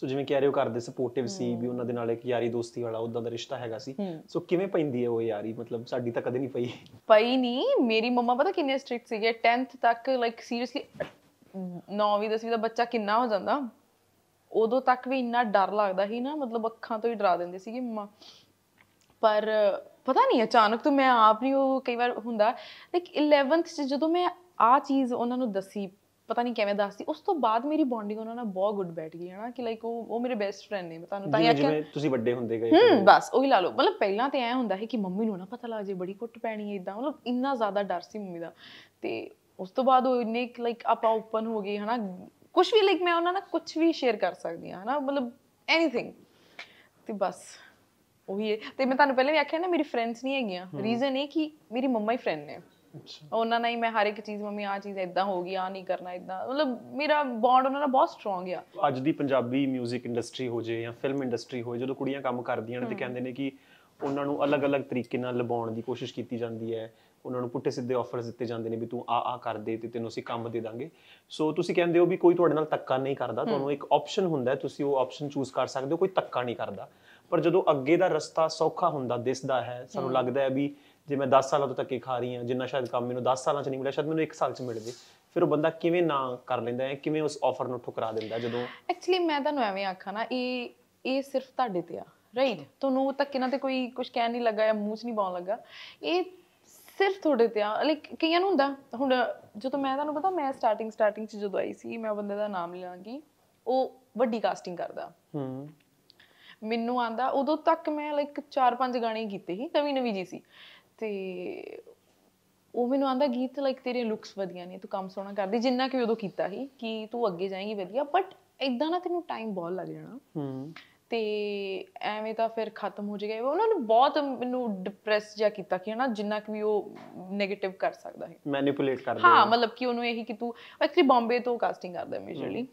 ਸੋ ਜਿਵੇਂ ਕਹਿ ਰਹੇ ਹੋ ਕਰਦੇ ਸਪੋਰਟਿਵ ਸੀ ਵੀ ਉਹਨਾਂ ਦੇ ਨਾਲ ਇੱਕ ਯਾਰੀ ਦੋਸਤੀ ਵਾਲਾ ਉਦਾਂ ਦਾ ਰਿਸ਼ਤਾ ਹੈਗਾ ਸੀ ਸੋ ਕਿਵੇਂ ਪੈਂਦੀ ਹੈ ਉਹ ਯਾਰੀ ਮਤਲਬ ਸਾਡੀ ਤਾਂ ਕਦੇ ਨਹੀਂ ਪਈ ਪਈ ਨਹੀਂ ਮੇਰੀ ਮੰਮਾ ਪਤਾ ਕਿੰਨੇ ਸਟ੍ਰਿਕਟ ਸੀਗੇ 10th ਤੱਕ ਲਾਈਕ ਸੀਰੀਅਸਲੀ 9ਵੀਂ 10ਵੀਂ ਦਾ ਬੱਚਾ ਕਿੰਨਾ ਹੋ ਜਾਂਦਾ ਉਦੋਂ ਤੱਕ ਵੀ ਇੰਨਾ ਡਰ ਲੱਗਦਾ ਸੀ ਨਾ ਮਤਲਬ ਅੱਖਾਂ ਤੋਂ ਹੀ ਡਰਾ ਦਿੰਦੇ ਸੀਗੇ ਮੰਮਾ ਪਰ ਪਤਾ ਨਹੀਂ ਅਚਾਨਕ ਤੋਂ ਮੈਂ ਆਪ ਨਹੀਂ ਉਹ ਕਈ ਵਾਰ ਹੁੰਦਾ ਲਾਈਕ 11th ਚ ਜਦੋਂ ਮੈਂ ਆ ਚੀਜ਼ ਉਹਨਾਂ ਨੂੰ ਦੱਸੀ ਪਤਾ ਨਹੀਂ ਕਿਵੇਂ ਦੱਸਦੀ ਉਸ ਤੋਂ ਬਾਅਦ ਮੇਰੀ ਬੌਂਡਿੰਗ ਉਹਨਾਂ ਨਾਲ ਬਹੁਤ ਗੁੱਡ ਬੈਠ ਗਈ ਹਨਾ ਕਿ ਲਾਈਕ ਉਹ ਉਹ ਮੇਰੇ ਬੈਸਟ ਫਰੈਂਡ ਨੇ ਮੈਂ ਤੁਹਾਨੂੰ ਤਾਂ ਹੀ ਆਖਿਆ ਤੁਸੀਂ ਵੱਡੇ ਹੁੰਦੇ ਗਏ ਹੂੰ ਬਸ ਉਹੀ ਲਾ ਲਓ ਮਤਲਬ ਪਹਿਲਾਂ ਤੇ ਐ ਹੁੰਦਾ ਹੈ ਕਿ ਮੰਮੀ ਨੂੰ ਨਾ ਪਤਾ ਲੱਗ ਜੇ ਬੜੀ ਕੁੱਟ ਪੈਣੀ ਹੈ ਇਦਾਂ ਮਤਲਬ ਇੰਨਾ ਜ਼ਿਆਦਾ ਡਰ ਸੀ ਮੰਮੀ ਦਾ ਤੇ ਉਸ ਤੋਂ ਬਾਅਦ ਉਹ ਇੰਨੇ ਲਾਈਕ ਆਪਾ ਓਪਨ ਹੋ ਗਏ ਹਨਾ ਕੁਝ ਵੀ ਲਾਈਕ ਮੈਂ ਉਹਨਾਂ ਨਾਲ ਕੁਝ ਵੀ ਸ਼ੇਅਰ ਕਰ ਸਕਦੀ ਹਾਂ ਹਨਾ ਮਤਲਬ ਐਨੀਥਿੰਗ ਤੇ ਬਸ ਉਹੀ ਹੈ ਤੇ ਮੈਂ ਤੁਹਾਨੂੰ ਪਹਿਲਾਂ ਵੀ ਆਖਿਆ ਨਾ ਮੇਰੀ ਫਰੈਂਡਸ ਨਹੀਂ ਹੈਗੀਆਂ ਰੀਜ਼ਨ ਇਹ ਕਿ ਮੇਰੀ ਮੰਮਾ ਹੀ ਫਰੈਂਡ ਨੇ ਉਹਨਾਂ ਨਾਲ ਹੀ ਮੈਂ ਹਰ ਇੱਕ ਚੀਜ਼ ਮੰਮੀ ਆ ਚੀਜ਼ ਇਦਾਂ ਹੋ ਗਈ ਆ ਨਹੀਂ ਕਰਨਾ ਇਦਾਂ ਮਤਲਬ ਮੇਰਾ ਬੌਂਡ ਉਹਨਾਂ ਨਾਲ ਬਹੁਤ ਸਟਰੋਂਗ ਆ ਅੱਜ ਦੀ ਪੰਜਾਬੀ 뮤직 ਇੰਡਸਟਰੀ ਹੋ ਜੇ ਜਾਂ ਫਿਲਮ ਇੰਡਸਟਰੀ ਹੋ ਜਦੋਂ ਕੁੜੀਆਂ ਕੰਮ ਕਰਦੀਆਂ ਨੇ ਤੇ ਕਹਿੰਦੇ ਨੇ ਕਿ ਉਹਨਾਂ ਨੂੰ ਅਲੱਗ-ਅਲੱਗ ਤਰੀਕੇ ਨਾਲ ਲਵਾਉਣ ਦੀ ਕੋਸ਼ਿਸ਼ ਕੀਤੀ ਜਾਂਦੀ ਹੈ ਉਹਨਾਂ ਨੂੰ ਪੁੱਟੇ ਸਿੱਧੇ ਆਫਰਸ ਦਿੱਤੇ ਜਾਂਦੇ ਨੇ ਵੀ ਤੂੰ ਆ ਆ ਕਰ ਦੇ ਤੇ ਤੈਨੂੰ ਅਸੀਂ ਕੰਮ ਦੇ ਦਾਂਗੇ ਸੋ ਤੁਸੀਂ ਕਹਿੰਦੇ ਹੋ ਵੀ ਕੋਈ ਤੁਹਾਡੇ ਨਾਲ ਤੱਕਾ ਨਹੀਂ ਕਰਦਾ ਤੁਹਾਨੂੰ ਇੱਕ ਆਪਸ਼ਨ ਹੁੰਦਾ ਤੁਸੀਂ ਉਹ ਆਪਸ਼ਨ ਚੂਜ਼ ਕਰ ਸਕਦੇ ਹੋ ਕੋਈ ਤੱਕਾ ਨਹੀਂ ਕਰਦਾ ਪਰ ਜਦੋਂ ਅੱਗੇ ਦਾ ਰਸਤਾ ਸੌਖਾ ਹੁੰਦਾ ਦਿਸਦਾ ਹੈ ਸਾਨੂੰ ਲੱਗਦਾ ਹੈ ਵੀ ਜੇ ਮੈਂ 10 ਸਾਲਾਂ ਤੋਂ ਤੱਕ ਹੀ ਖਾ ਰਹੀ ਹਾਂ ਜਿੰਨਾ ਸ਼ਾਇਦ ਕੰਮ ਮੈਨੂੰ 10 ਸਾਲਾਂ 'ਚ ਨਹੀਂ ਮਿਲਿਆ ਸ਼ਾਇਦ ਮੈਨੂੰ 1 ਸਾਲ 'ਚ ਮਿਲ ਜੇ ਫਿਰ ਉਹ ਬੰਦਾ ਕਿਵੇਂ ਨਾ ਕਰ ਲੈਂਦਾ ਹੈ ਕਿਵੇਂ ਉਸ ਆਫਰ ਨੂੰ ਠੁਕਰਾ ਦਿੰਦਾ ਜਦੋਂ ਐਕਚੁਅਲੀ ਮੈਂ ਤੁਹਾਨੂੰ ਐਵੇਂ ਆਖਾਂ ਨਾ ਇਹ ਇਹ ਸਿਰਫ ਤੁਹਾਡੇ ਤੇ ਆ ਰਾਈਟ ਤੁਹਾਨੂੰ ਤੱਕ ਇਹਨਾਂ ਤੇ ਕੋਈ ਕੁਝ ਕਹਿਣ ਨਹੀਂ ਲੱਗਾ ਜਾਂ ਮੂੰਹ 'ਚ ਨਹੀਂ ਪਾਉਣ ਲੱਗਾ ਇਹ ਸਿਰਫ ਤੁਹਾਡੇ ਤੇ ਆ ਲਾਈਕ ਕਈਆਂ ਨੂੰ ਹੁੰਦਾ ਹੁਣ ਜਦੋਂ ਮੈਂ ਤੁਹਾਨੂੰ ਪਤਾ ਮੈਂ ਸਟਾਰਟਿੰਗ ਸਟਾਰਟਿੰਗ 'ਚ ਜਦੋਂ ਆਈ ਸੀ ਮੈਂ ਬੰਦੇ ਦਾ ਨਾਮ ਲਾਂਗੀ ਉਹ ਵੱਡੀ ਕਾਸਟਿੰਗ ਕਰਦਾ ਹੂੰ ਮੈਨੂੰ ਆਂਦਾ ਉਦੋਂ ਤੱਕ ਮੈਂ ਲਾਈਕ 4-5 ਗਾਣੇ ਕੀਤੇ ਸੀ ਨਵੀਂ ਨਵੀਂ ਜੀ ਸੀ ਤੇ ਉਹ ਮੈਨੂੰ ਆਂਦਾ ਗੀਤ ਲਾਈਕ ਤੇਰੇ ਲੁੱਕਸ ਵਧੀਆਂ ਨੇ ਤੂੰ ਕੰਮ ਸੋਹਣਾ ਕਰਦੀ ਜਿੰਨਾ ਕਿ ਉਦੋਂ ਕੀਤਾ ਸੀ ਕਿ ਤੂੰ ਅੱਗੇ ਜਾਏਂਗੀ ਵਧੀਆ ਬਟ ਇਦਾਂ ਨਾ ਤੈਨੂੰ ਟਾਈਮ ਬਹੁਤ ਲੱਗ ਜਾਣਾ ਹੂੰ ਤੇ ਐਵੇਂ ਤਾਂ ਫਿਰ ਖਤਮ ਹੋ ਜਾਏਗਾ ਉਹਨਾਂ ਨੇ ਬਹੁਤ ਮੈਨੂੰ ਡਿਪਰੈਸ ਜਿਹਾ ਕੀਤਾ ਕਿ ਹਨਾ ਜਿੰਨਾ ਕਿ ਵੀ ਉਹ 네ਗੇਟਿਵ ਕਰ ਸਕਦਾ ਹੈ ਮੈਨੀਪੂਲੇਟ ਕਰਦੇ ਹਾਂ ਮਤਲਬ ਕਿ ਉਹਨੂੰ ਇਹੀ ਕਿ ਤੂੰ ਐਕਚੁਅਲੀ ਬੰਬੇ ਤੋਂ ਕਾਸਟਿੰਗ ਕਰਦਾ ਮੇਜਰਲੀ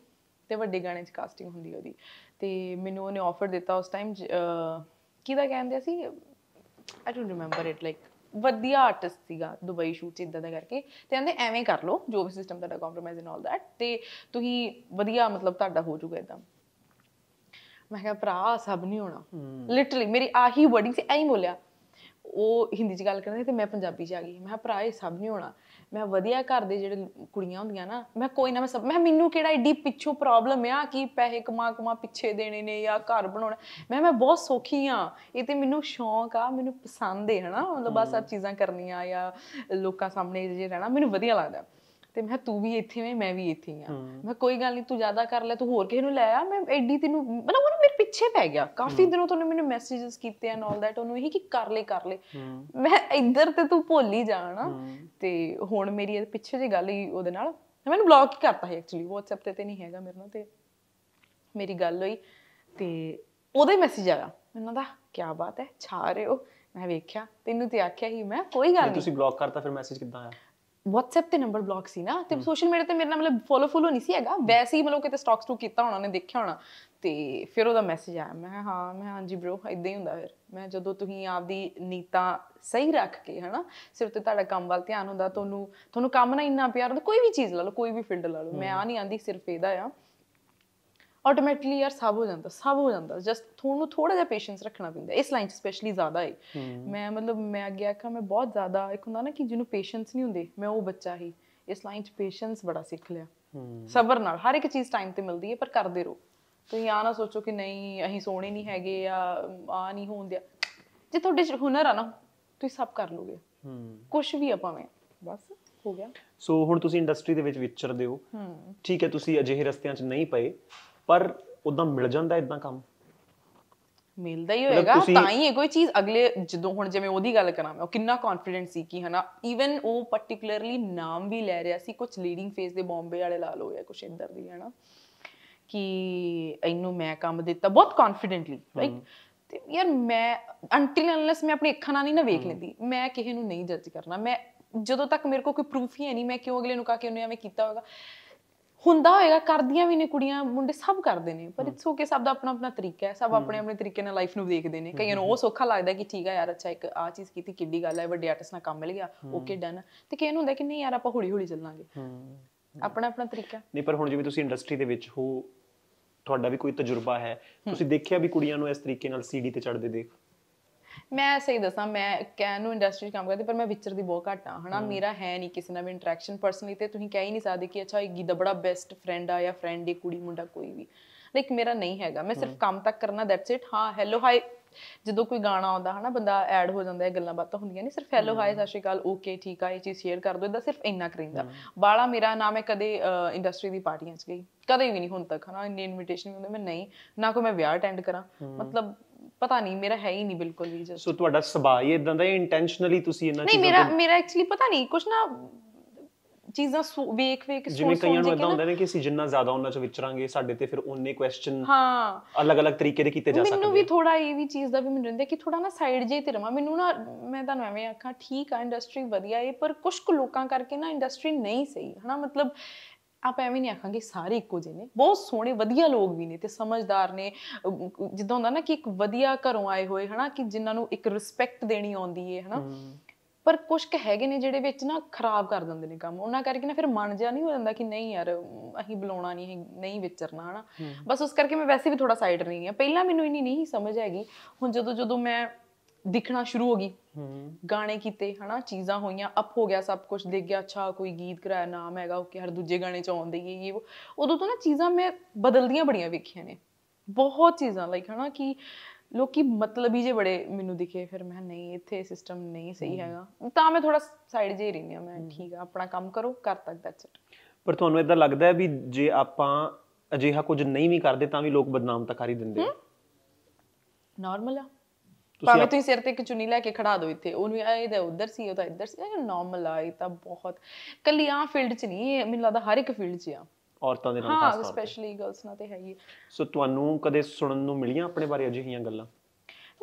ਤੇ ਵੱਡੇ ਗਾਣੇ 'ਚ ਕਾਸਟਿੰਗ ਹੁੰਦੀ ਉਹਦੀ ਤੇ ਮੈਨੂੰ ਉਹਨੇ ਆਫਰ ਦਿੱਤਾ ਉਸ ਟਾਈਮ ਕਿਹਦਾ ਕਹਿੰਦੇ ਸੀ I don't remember it like ਵਧੀਆ ਆਰਟਿਸਟ ਸੀਗਾ ਦੁਬਈ ਸ਼ੂਟ ਇਦਾਂ ਦਾ ਕਰਕੇ ਤੇ ਕਹਿੰਦੇ ਐਵੇਂ ਕਰ ਲਓ ਜੋ ਵੀ ਸਿਸਟਮ ਤੁਹਾਡਾ ਕੰਪਰੋਮਾਈਜ਼ ਇਨ ਆਲ ਦੈਟ ਤੇ ਤੁਸੀਂ ਵਧੀਆ ਮਤਲਬ ਤੁਹਾਡਾ ਹੋ ਜਾਊਗਾ ਇਦਾਂ ਮੈਂ ਕਿਹਾ ਭਰਾ ਸਭ ਨਹੀਂ ਹੋਣਾ ਲਿਟਰਲੀ ਮੇਰੀ ਆਹੀ ਵਰਡਿੰਗ ਸੀ ਐਂ ਬੋਲਿਆ ਉਹ ਹਿੰਦੀ ਚ ਗੱਲ ਕਰਦੇ ਤੇ ਮੈਂ ਪੰਜਾਬੀ ਚ ਆ ਗਈ ਮੈਂ ਕਿਹਾ ਭਰਾ ਇਹ ਸਭ ਨਹੀਂ ਹੋਣਾ ਮੈਂ ਵਧੀਆ ਘਰ ਦੇ ਜਿਹੜੇ ਕੁੜੀਆਂ ਹੁੰਦੀਆਂ ਨਾ ਮੈਂ ਕੋਈ ਨਾ ਮੈਂ ਸਭ ਮੈਂ ਮੈਨੂੰ ਕਿਹੜਾ ਐਡੀ ਪਿੱਛੋਂ ਪ੍ਰੋਬਲਮ ਆ ਕਿ ਪੈਸੇ ਕਮਾ ਕਮਾ ਪਿੱਛੇ ਦੇਣੇ ਨੇ ਜਾਂ ਘਰ ਬਣਾਉਣਾ ਮੈਂ ਮੈਂ ਬਹੁਤ ਸੋਖੀ ਆ ਇਹ ਤੇ ਮੈਨੂੰ ਸ਼ੌਂਕ ਆ ਮੈਨੂੰ ਪਸੰਦ ਹੈ ਹਨਾ ਮਤਲਬ ਬਸ ਆ ਚੀਜ਼ਾਂ ਕਰਨੀਆਂ ਜਾਂ ਲੋਕਾਂ ਸਾਹਮਣੇ ਜੇ ਰਹਿਣਾ ਮੈਨੂੰ ਵਧੀਆ ਲੱਗਦਾ ਤੇ ਮੈਂ ਤੂੰ ਵੀ ਇੱਥੇ ਵੇਂ ਮੈਂ ਵੀ ਇੱਥੇ ਆ ਮੈਂ ਕੋਈ ਗੱਲ ਨਹੀਂ ਤੂੰ ਜ਼ਿਆਦਾ ਕਰ ਲੈ ਤੂੰ ਹੋਰ ਕਿਸੇ ਨੂੰ ਲੈ ਆ ਮੈਂ ਐਡੀ ਤੈਨੂੰ ਮਤਲਬ ਉਹ ਮੇਰੇ ਪਿੱਛੇ ਪੈ ਗਿਆ ਕਾਫੀ ਦਿਨੋਂ ਤੋਂ ਉਹਨੇ ਮੈਨੂੰ ਮੈਸੇजेस ਕੀਤੇ ਐਂਡ ਆਲ ਦੈਟ ਉਹਨੂੰ ਇਹੀ ਕਿ ਕਰ ਲੈ ਕਰ ਲੈ ਮੈਂ ਇੱਧਰ ਤੇ ਤੂੰ ਭੁੱਲ ਹੀ ਜਾਣਾ ਤੇ ਹੁਣ ਮੇਰੀ ਇਹ ਪਿੱਛੇ ਜੇ ਗੱਲ ਹੀ ਉਹਦੇ ਨਾਲ ਮੈਨੂੰ ਬਲੌਕ ਹੀ ਕਰਤਾ ਹੈ ਐਕਚੁਅਲੀ WhatsApp ਤੇ ਤੇ ਨਹੀਂ ਹੈਗਾ ਮੇਰੇ ਨਾਲ ਤੇ ਮੇਰੀ ਗੱਲ ਹੋਈ ਤੇ ਉਹਦੇ ਮੈਸੇਜ ਆਇਆ ਮੈਨੂੰ ਦਾ ਕੀ ਬਾਤ ਹੈ ਛਾ ਰਹੇ ਹੋ ਮੈਂ ਵੇਖਿਆ ਤੈਨੂੰ ਤੇ ਆਖਿਆ ਹੀ ਮੈਂ ਕੋਈ ਗੱਲ ਨਹੀਂ ਤੁਸੀਂ ਬਲੌਕ ਕਰਤਾ ਫਿਰ ਮੈਸੇਜ ਕਿੱਦਾਂ ਆਇਆ WhatsApp ਤੇ ਨੰਬਰ ਬਲੌਕ ਸੀ ਨਾ ਤੇ ਸੋਸ਼ਲ ਮੀਡੀਆ ਤੇ ਮੇਰੇ ਨਾਲ ਮਤਲਬ ਫੋਲੋ ਫੋਲੋ ਨਹੀਂ ਸੀ ਹੈਗਾ ਵੈਸੇ ਹੀ ਮਤਲਬ ਕਿਤੇ ਸਟਾਕਸ ਟੂ ਕੀਤਾ ਹੋਣਾ ਨੇ ਦੇਖਿਆ ਹੋਣਾ ਤੇ ਫਿਰ ਉਹਦਾ ਮੈਸੇਜ ਆਇਆ ਮੈਂ ਹਾਂ ਮੈਂ ਹਾਂਜੀ ਬ్రో ਇਦਾਂ ਹੀ ਹੁੰਦਾ ਫਿਰ ਮੈਂ ਜਦੋਂ ਤੁਸੀਂ ਆਪਦੀ ਨੀਤਾ ਸਹੀ ਰੱਖ ਕੇ ਹਨਾ ਸਿਰਫ ਤੇ ਤੁਹਾਡਾ ਕੰਮ ਵੱਲ ਧਿਆਨ ਹੁੰਦਾ ਤੁਹਾਨੂੰ ਤੁਹਾਨੂੰ ਕੰਮ ਨਾਲ ਇੰਨਾ ਪਿਆਰ ਹੁੰਦਾ ਕੋਈ ਵੀ ਚੀਜ਼ ਲਾ ਲਓ ਕੋਈ ਵੀ ਫੀਲਡ ਲਾ ਲਓ ਮੈਂ ਆ ਨਹੀਂ ਆਂਦੀ ਸਿਰਫ ਇਹਦਾ ਆ ਆਟੋਮੈਟਿਕਲੀ ਯਾਰ ਸਭ ਹੋ ਜਾਂਦਾ ਸਭ ਹੋ ਜਾਂਦਾ ਜਸਟ ਤੁਹਾਨੂੰ ਥੋੜਾ ਜਿਹਾ ਪੇਸ਼ੈਂਸ ਰੱਖਣਾ ਪੈਂਦਾ ਇਸ ਲਾਈਨ 'ਚ ਸਪੈਸ਼ਲੀ ਜ਼ਿਆਦਾ ਹੈ ਮੈਂ ਮਤਲਬ ਮੈਂ ਅੱਗੇ ਆਖਾਂ ਮੈਂ ਬਹੁਤ ਜ਼ਿਆਦਾ ਇੱਕ ਹੁੰਦਾ ਨਾ ਕਿ ਜਿਹਨੂੰ ਪੇਸ਼ੈਂਸ ਨਹੀਂ ਹੁੰਦੇ ਮੈਂ ਉਹ ਬੱਚਾ ਹੀ ਇਸ ਲਾਈਨ 'ਚ ਪੇਸ਼ੈਂਸ ਬੜਾ ਸਿੱਖ ਲਿਆ ਸਬਰ ਨਾਲ ਹਰ ਇੱਕ ਚੀਜ਼ ਟਾਈਮ ਤੇ ਮਿਲਦੀ ਹੈ ਪਰ ਕਰਦੇ ਰਹੋ ਤੁਸੀਂ ਆ ਨਾ ਸੋਚੋ ਕਿ ਨਹੀਂ ਅਸੀਂ ਸੋਹਣੇ ਨਹੀਂ ਹੈਗੇ ਆ ਆ ਨਹੀਂ ਹੁੰਦੇ ਜੇ ਤੁਹਾਡੇ ਹੁਨਰ ਆ ਨਾ ਤੁਸੀਂ ਸਭ ਕਰ ਲੋਗੇ ਕੁਝ ਵੀ ਆ ਭਾਵੇਂ ਬਸ ਹੋ ਗਿਆ ਸੋ ਹੁਣ ਤੁਸੀਂ ਇੰਡਸਟਰੀ ਦੇ ਵਿੱਚ ਵਿਚਰਦੇ ਹੋ ਠੀਕ ਹੈ ਤੁਸੀਂ ਅਜਿਹੇ ਰਸਤਿਆਂ 'ਚ ਨਹੀਂ ਪਏ ਪਰ ਉਦਾਂ ਮਿਲ ਜਾਂਦਾ ਇਦਾਂ ਕੰਮ ਮਿਲਦਾ ਹੀ ਹੋਏਗਾ ਤਾਂ ਹੀ ਕੋਈ ਚੀਜ਼ ਅਗਲੇ ਜਦੋਂ ਹੁਣ ਜਿਵੇਂ ਉਹਦੀ ਗੱਲ ਕਰਾਂ ਮੈਂ ਉਹ ਕਿੰਨਾ ਕੌਨਫੀਡੈਂਟ ਸੀ ਕਿ ਹਨਾ ਈਵਨ ਉਹ ਪਾਰਟਿਕੂਲਰਲੀ ਨਾਮ ਵੀ ਲੈ ਰਿਹਾ ਸੀ ਕੁਝ ਲੀਡਿੰਗ ਫੇਸ ਦੇ ਬੰਬੇ ਵਾਲੇ ਲਾ ਲੋ ਜਾਂ ਕੁਝ ਇੰਦਰ ਦੀ ਹਨਾ ਕਿ ਇਹਨੂੰ ਮੈਂ ਕੰਮ ਦਿੱਤਾ ਬਹੁਤ ਕੌਨਫੀਡੈਂਟਲੀ ਲਾਈਕ ਤੇ ਯਾਰ ਮੈਂ ਅੰਟਿਲ ਅਨਲੈਸ ਮੈਂ ਆਪਣੀ ਅੱਖਾਂ ਨਾਲ ਨਹੀਂ ਨਾ ਵੇਖ ਲੈਂਦੀ ਮੈਂ ਕਿਸੇ ਨੂੰ ਨਹੀਂ ਜੱਜ ਕਰਨਾ ਮੈਂ ਜਦੋਂ ਤੱਕ ਮੇਰੇ ਕੋਲ ਕੋਈ ਪ੍ਰੂਫ ਹੀ ਨਹੀਂ ਮੈਂ ਕਿਉਂ ਅਗਲੇ ਨੂੰ ਕਹਾਂ ਕਿ ਉਹਨੇ ਐਵੇਂ ਕੀਤਾ ਹੋਵੇਗਾ ਹੁੰਦਾ ਹੋਏਗਾ ਕਰਦੀਆਂ ਵੀ ਨੇ ਕੁੜੀਆਂ ਮੁੰਡੇ ਸਭ ਕਰਦੇ ਨੇ ਪਰ ਇਟਸ ਓਕੇ ਸਭ ਦਾ ਆਪਣਾ ਆਪਣਾ ਤਰੀਕਾ ਹੈ ਸਭ ਆਪਣੇ ਆਪਣੇ ਤਰੀਕੇ ਨਾਲ ਲਾਈਫ ਨੂੰ ਦੇਖਦੇ ਨੇ ਕਈਆਂ ਨੂੰ ਉਹ ਸੌਖਾ ਲੱਗਦਾ ਕਿ ਠੀਕ ਆ ਯਾਰ ਅੱਛਾ ਇੱਕ ਆ ਚੀਜ਼ ਕੀਤੀ ਕਿੱਡੀ ਗੱਲ ਹੈ ਵੱਡੇ ਆਰਟਿਸਟ ਨਾਲ ਕੰਮ ਮਿਲ ਗਿਆ ਓਕੇ ਡਨ ਤੇ ਕਈਆਂ ਨੂੰ ਹੁੰਦਾ ਕਿ ਨਹੀਂ ਯਾਰ ਆਪਾਂ ਹੌਲੀ ਹੌਲੀ ਚੱਲਾਂਗੇ ਆਪਣਾ ਆਪਣਾ ਤਰੀਕਾ ਨਹੀਂ ਪਰ ਹੁਣ ਜਿਵੇਂ ਤੁਸੀਂ ਇੰਡਸਟਰੀ ਦੇ ਵਿੱਚ ਹੋ ਤੁਹਾਡਾ ਵੀ ਕੋਈ ਤਜਰਬਾ ਹੈ ਤੁਸੀਂ ਦੇਖਿਆ ਵੀ ਕੁੜੀਆਂ ਨੂੰ ਇਸ ਤਰੀਕੇ ਨਾਲ ਸੀਡੀ ਤੇ ਚੜਦੇ ਦੇਖ ਮੈਂ ਸਹੀ ਦੱਸਾਂ ਮੈਂ ਕੈਨੂ ਨੂੰ ਇੰਡਸਟਰੀ 'ਚ ਕੰਮ ਕਰਦੀ ਪਰ ਮੈਂ ਵਿਚਰਦੀ ਬਹੁਤ ਘੱਟ ਹਨਾ ਮੇਰਾ ਹੈ ਨਹੀਂ ਕਿਸੇ ਨਾਲ ਵੀ ਇੰਟਰੈਕਸ਼ਨ ਪਰਸਨਲੀ ਤੇ ਤੁਸੀਂ ਕਹਿ ਹੀ ਨਹੀਂ ਸਕਦੇ ਕਿ ਅੱਛਾ ਇਹ ਗੀਦਾ ਬੜਾ ਬੈਸਟ ਫਰੈਂਡ ਆ ਜਾਂ ਫਰੈਂਡ ਦੀ ਕੁੜੀ ਮੁੰਡਾ ਕੋਈ ਵੀ ਲਾਈਕ ਮੇਰਾ ਨਹੀਂ ਹੈਗਾ ਮੈਂ ਸਿਰਫ ਕੰਮ ਤੱਕ ਕਰਨਾ ਦੈਟਸ ਇਟ ਹਾਂ ਹੈਲੋ ਹਾਈ ਜਦੋਂ ਕੋਈ ਗਾਣਾ ਆਉਂਦਾ ਹਨਾ ਬੰਦਾ ਐਡ ਹੋ ਜਾਂਦਾ ਹੈ ਗੱਲਾਂ ਬਾਤਾਂ ਹੁੰਦੀਆਂ ਨੇ ਸਿਰਫ ਹੈਲੋ ਹਾਈ ਸਤਿ ਸ਼੍ਰੀ ਅਕਾਲ ਓਕੇ ਠੀਕ ਆ ਇਹ ਚੀਜ਼ ਸ਼ੇਅਰ ਕਰ ਦੋ ਇਹਦਾ ਸਿਰਫ ਇੰਨਾ ਕਰੀਂਦਾ ਬਾਲਾ ਮੇਰਾ ਨਾਮ ਹੈ ਕਦੇ ਇੰਡਸਟਰੀ ਦੀ ਪਾਰਟੀਆਂ 'ਚ ਗਈ ਕਦੇ ਵੀ ਨਹੀਂ ਹੁਣ ਤੱਕ ਹਨਾ ਇੰਨੀ ਇਨਵੀਟੇਸ਼ਨ ਵੀ ਹੁੰਦੇ ਮੈਂ ਨਹੀਂ ਨਾ ਕੋ ਮੈਂ ਵਿਆਹ ਅਟੈਂਡ ਕਰਾਂ ਮਤਲਬ ਪਤਾ ਨਹੀਂ ਮੇਰਾ ਹੈ ਹੀ ਨਹੀਂ ਬਿਲਕੁਲ ਵੀ ਜਸ ਸੋ ਤੁਹਾਡਾ ਸੁਭਾਅ ਹੀ ਇਦਾਂ ਦਾ ਇੰਟੈਂਸ਼ਨਲੀ ਤੁਸੀਂ ਇਹਨਾਂ ਚੀਜ਼ਾਂ ਨਹੀਂ ਮੇਰਾ ਮੇਰਾ ਐਕਚੁਅਲੀ ਪਤਾ ਨਹੀਂ ਕੁਛ ਨਾ ਚੀਜ਼ਾਂ ਵੇਖ ਵੇਖ ਜਿਵੇਂ ਕਈਆਂ ਨੂੰ ਇਦਾਂ ਹੁੰਦਾ ਨੇ ਕਿ ਅਸੀਂ ਜਿੰਨਾ ਜ਼ਿਆਦਾ ਉਹਨਾਂ ਚ ਵਿਚਰਾਂਗੇ ਸਾਡੇ ਤੇ ਫਿਰ ਉਹਨੇ ਕੁਐਸਚਨ ਹਾਂ ਅਲੱਗ-ਅਲੱਗ ਤਰੀਕੇ ਦੇ ਕੀਤੇ ਜਾ ਸਕਦੇ ਮੈਨੂੰ ਵੀ ਥੋੜਾ ਇਹ ਵੀ ਚੀਜ਼ ਦਾ ਵੀ ਮੈਨੂੰ ਰਹਿੰਦਾ ਕਿ ਥੋੜਾ ਨਾ ਸਾਈਡ ਜੇ ਤੇ ਰਵਾਂ ਮੈਨੂੰ ਨਾ ਮੈਂ ਤੁਹਾਨੂੰ ਐਵੇਂ ਆਖਾਂ ਠੀਕ ਆ ਇੰਡਸਟਰੀ ਵਧੀਆ ਏ ਪਰ ਕੁਝ ਕੁ ਲੋਕਾਂ ਕਰਕੇ ਨਾ ਇੰਡਸਟਰੀ ਨਹੀਂ ਸਹੀ ਹਨਾ ਮਤਲਬ ਆਪ ਐਵੇਂ ਨਹੀਂ ਆਖਾਂਗੇ ਸਾਰੇ ਇੱਕੋ ਜਿਹੇ ਨੇ ਬਹੁਤ ਸੋਹਣੇ ਵਧੀਆ ਲੋਕ ਵੀ ਨੇ ਤੇ ਸਮਝਦਾਰ ਨੇ ਜਿੱਦਾਂ ਹੁੰਦਾ ਨਾ ਕਿ ਇੱਕ ਵਧੀਆ ਘਰੋਂ ਆਏ ਹੋਏ ਹਨਾ ਕਿ ਜਿਨ੍ਹਾਂ ਨੂੰ ਇੱਕ ਰਿਸਪੈਕਟ ਦੇਣੀ ਆਉਂਦੀ ਏ ਹਨਾ ਪਰ ਕੁਝ ਕ ਹੈਗੇ ਨੇ ਜਿਹੜੇ ਵਿੱਚ ਨਾ ਖਰਾਬ ਕਰ ਦਿੰਦੇ ਨੇ ਕੰਮ ਉਹਨਾਂ ਕਰਕੇ ਨਾ ਫਿਰ ਮਨ ਜਿਆ ਨਹੀਂ ਹੋ ਜਾਂਦਾ ਕਿ ਨਹੀਂ ਯਾਰ ਅਸੀਂ ਬੁਲਾਉਣਾ ਨਹੀਂ ਨਹੀਂ ਵਿਚਰਨਾ ਹਨਾ ਬਸ ਉਸ ਕਰਕੇ ਮੈਂ ਵੈਸੇ ਵੀ ਥੋੜਾ ਸਾਈਡ ਰਹੀ ਹਾਂ ਪਹਿਲਾਂ ਮੈਨੂੰ ਇਨੀ ਨਹੀਂ ਸਮਝ ਹੈਗੀ ਹੁਣ ਜਦੋਂ ਜਦੋਂ ਮੈਂ ਦਿਖਣਾ ਸ਼ੁਰੂ ਹੋ ਗਈ ਗਾਣੇ ਕੀਤੇ ਹਨਾ ਚੀਜ਼ਾਂ ਹੋਈਆਂ ਅਪ ਹੋ ਗਿਆ ਸਭ ਕੁਝ ਦੇਖ ਗਿਆ ਅੱਛਾ ਕੋਈ ਗੀਤ ਕਰਾਇਆ ਨਾਮ ਹੈਗਾ ਉਹ ਕਿ ਹਰ ਦੂਜੇ ਗਾਣੇ ਚ ਇਹ ਉਹ ਉਦੋਂ ਤੋਂ ਨਾ ਚੀਜ਼ਾਂ ਮੈਂ ਬਦਲਦੀਆਂ ਬੜੀਆਂ ਵੇਖੀਆਂ ਨੇ ਬਹੁਤ ਚੀਜ਼ਾਂ ਲਾਈਕ ਹਨਾ ਕਿ ਲੋਕੀ ਹੀ ਜੇ ਬੜੇ ਮੈਨੂੰ ਦਿਖੇ ਫਿਰ ਮੈਂ ਨਹੀਂ ਇੱਥੇ ਸਿਸਟਮ ਨਹੀਂ ਸਹੀ ਹੈਗਾ ਤਾਂ ਮੈਂ ਥੋੜਾ ਸਾਈਡ ਜੇ ਹੀ ਰਹਿੰਦੀ ਮੈਂ ਠੀਕ ਆ ਆਪਣਾ ਕੰਮ ਕਰੋ ਕਰ ਤੱਕ ਦੈਟਸ ਇਟ ਪਰ ਤੁਹਾਨੂੰ ਇਦਾਂ ਲੱਗਦਾ ਹੈ ਵੀ ਜੇ ਆਪਾਂ ਅਜਿਹਾ ਕੁਝ ਨਹੀਂ ਵੀ ਕਰਦੇ ਤਾਂ ਵੀ ਲੋਕ ਬਦਨਾਮ ਤਾਂ ਕਰ ਹੀ ਦਿੰਦੇ ਨਾਰਮਲ ਆ ਭਾਵੇਂ ਤੁਸੀਂ ਸਿਰ ਤੇ ਇੱਕ ਚੁੰਨੀ ਲੈ ਕੇ ਖੜਾ ਦਿਓ ਇੱਥੇ ਉਹਨੂੰ ਇਹ ਤਾਂ ਉਧਰ ਸੀ ਉਹ ਤਾਂ ਇੱਧਰ ਸੀ ਨਾਰਮਲ ਆ ਇਹ ਤਾਂ ਬਹੁਤ ਕੱਲੀ ਆ ਫੀਲਡ 'ਚ ਨਹੀਂ ਮੈਨੂੰ ਲੱਗਦਾ ਹਰ ਇੱਕ ਫੀਲਡ 'ਚ ਆ ਔਰਤਾਂ ਦੇ ਨਾਲ ਖਾਸ ਹਾਂ ਤੌਰ ਤੇ। ਸਪੈਸ਼ਲੀ ਗਰਲਸ ਨਾਲ ਤੇ ਹੈ ਸੋ ਤੁਹਾਨੂੰ ਕਦੇ ਸੁਣਨ ਨੂੰ ਮਿਲੀਆਂ ਆਪਣੇ ਬਾਰੇ ਅਜਿਹੀਆਂ ਗੱਲਾਂ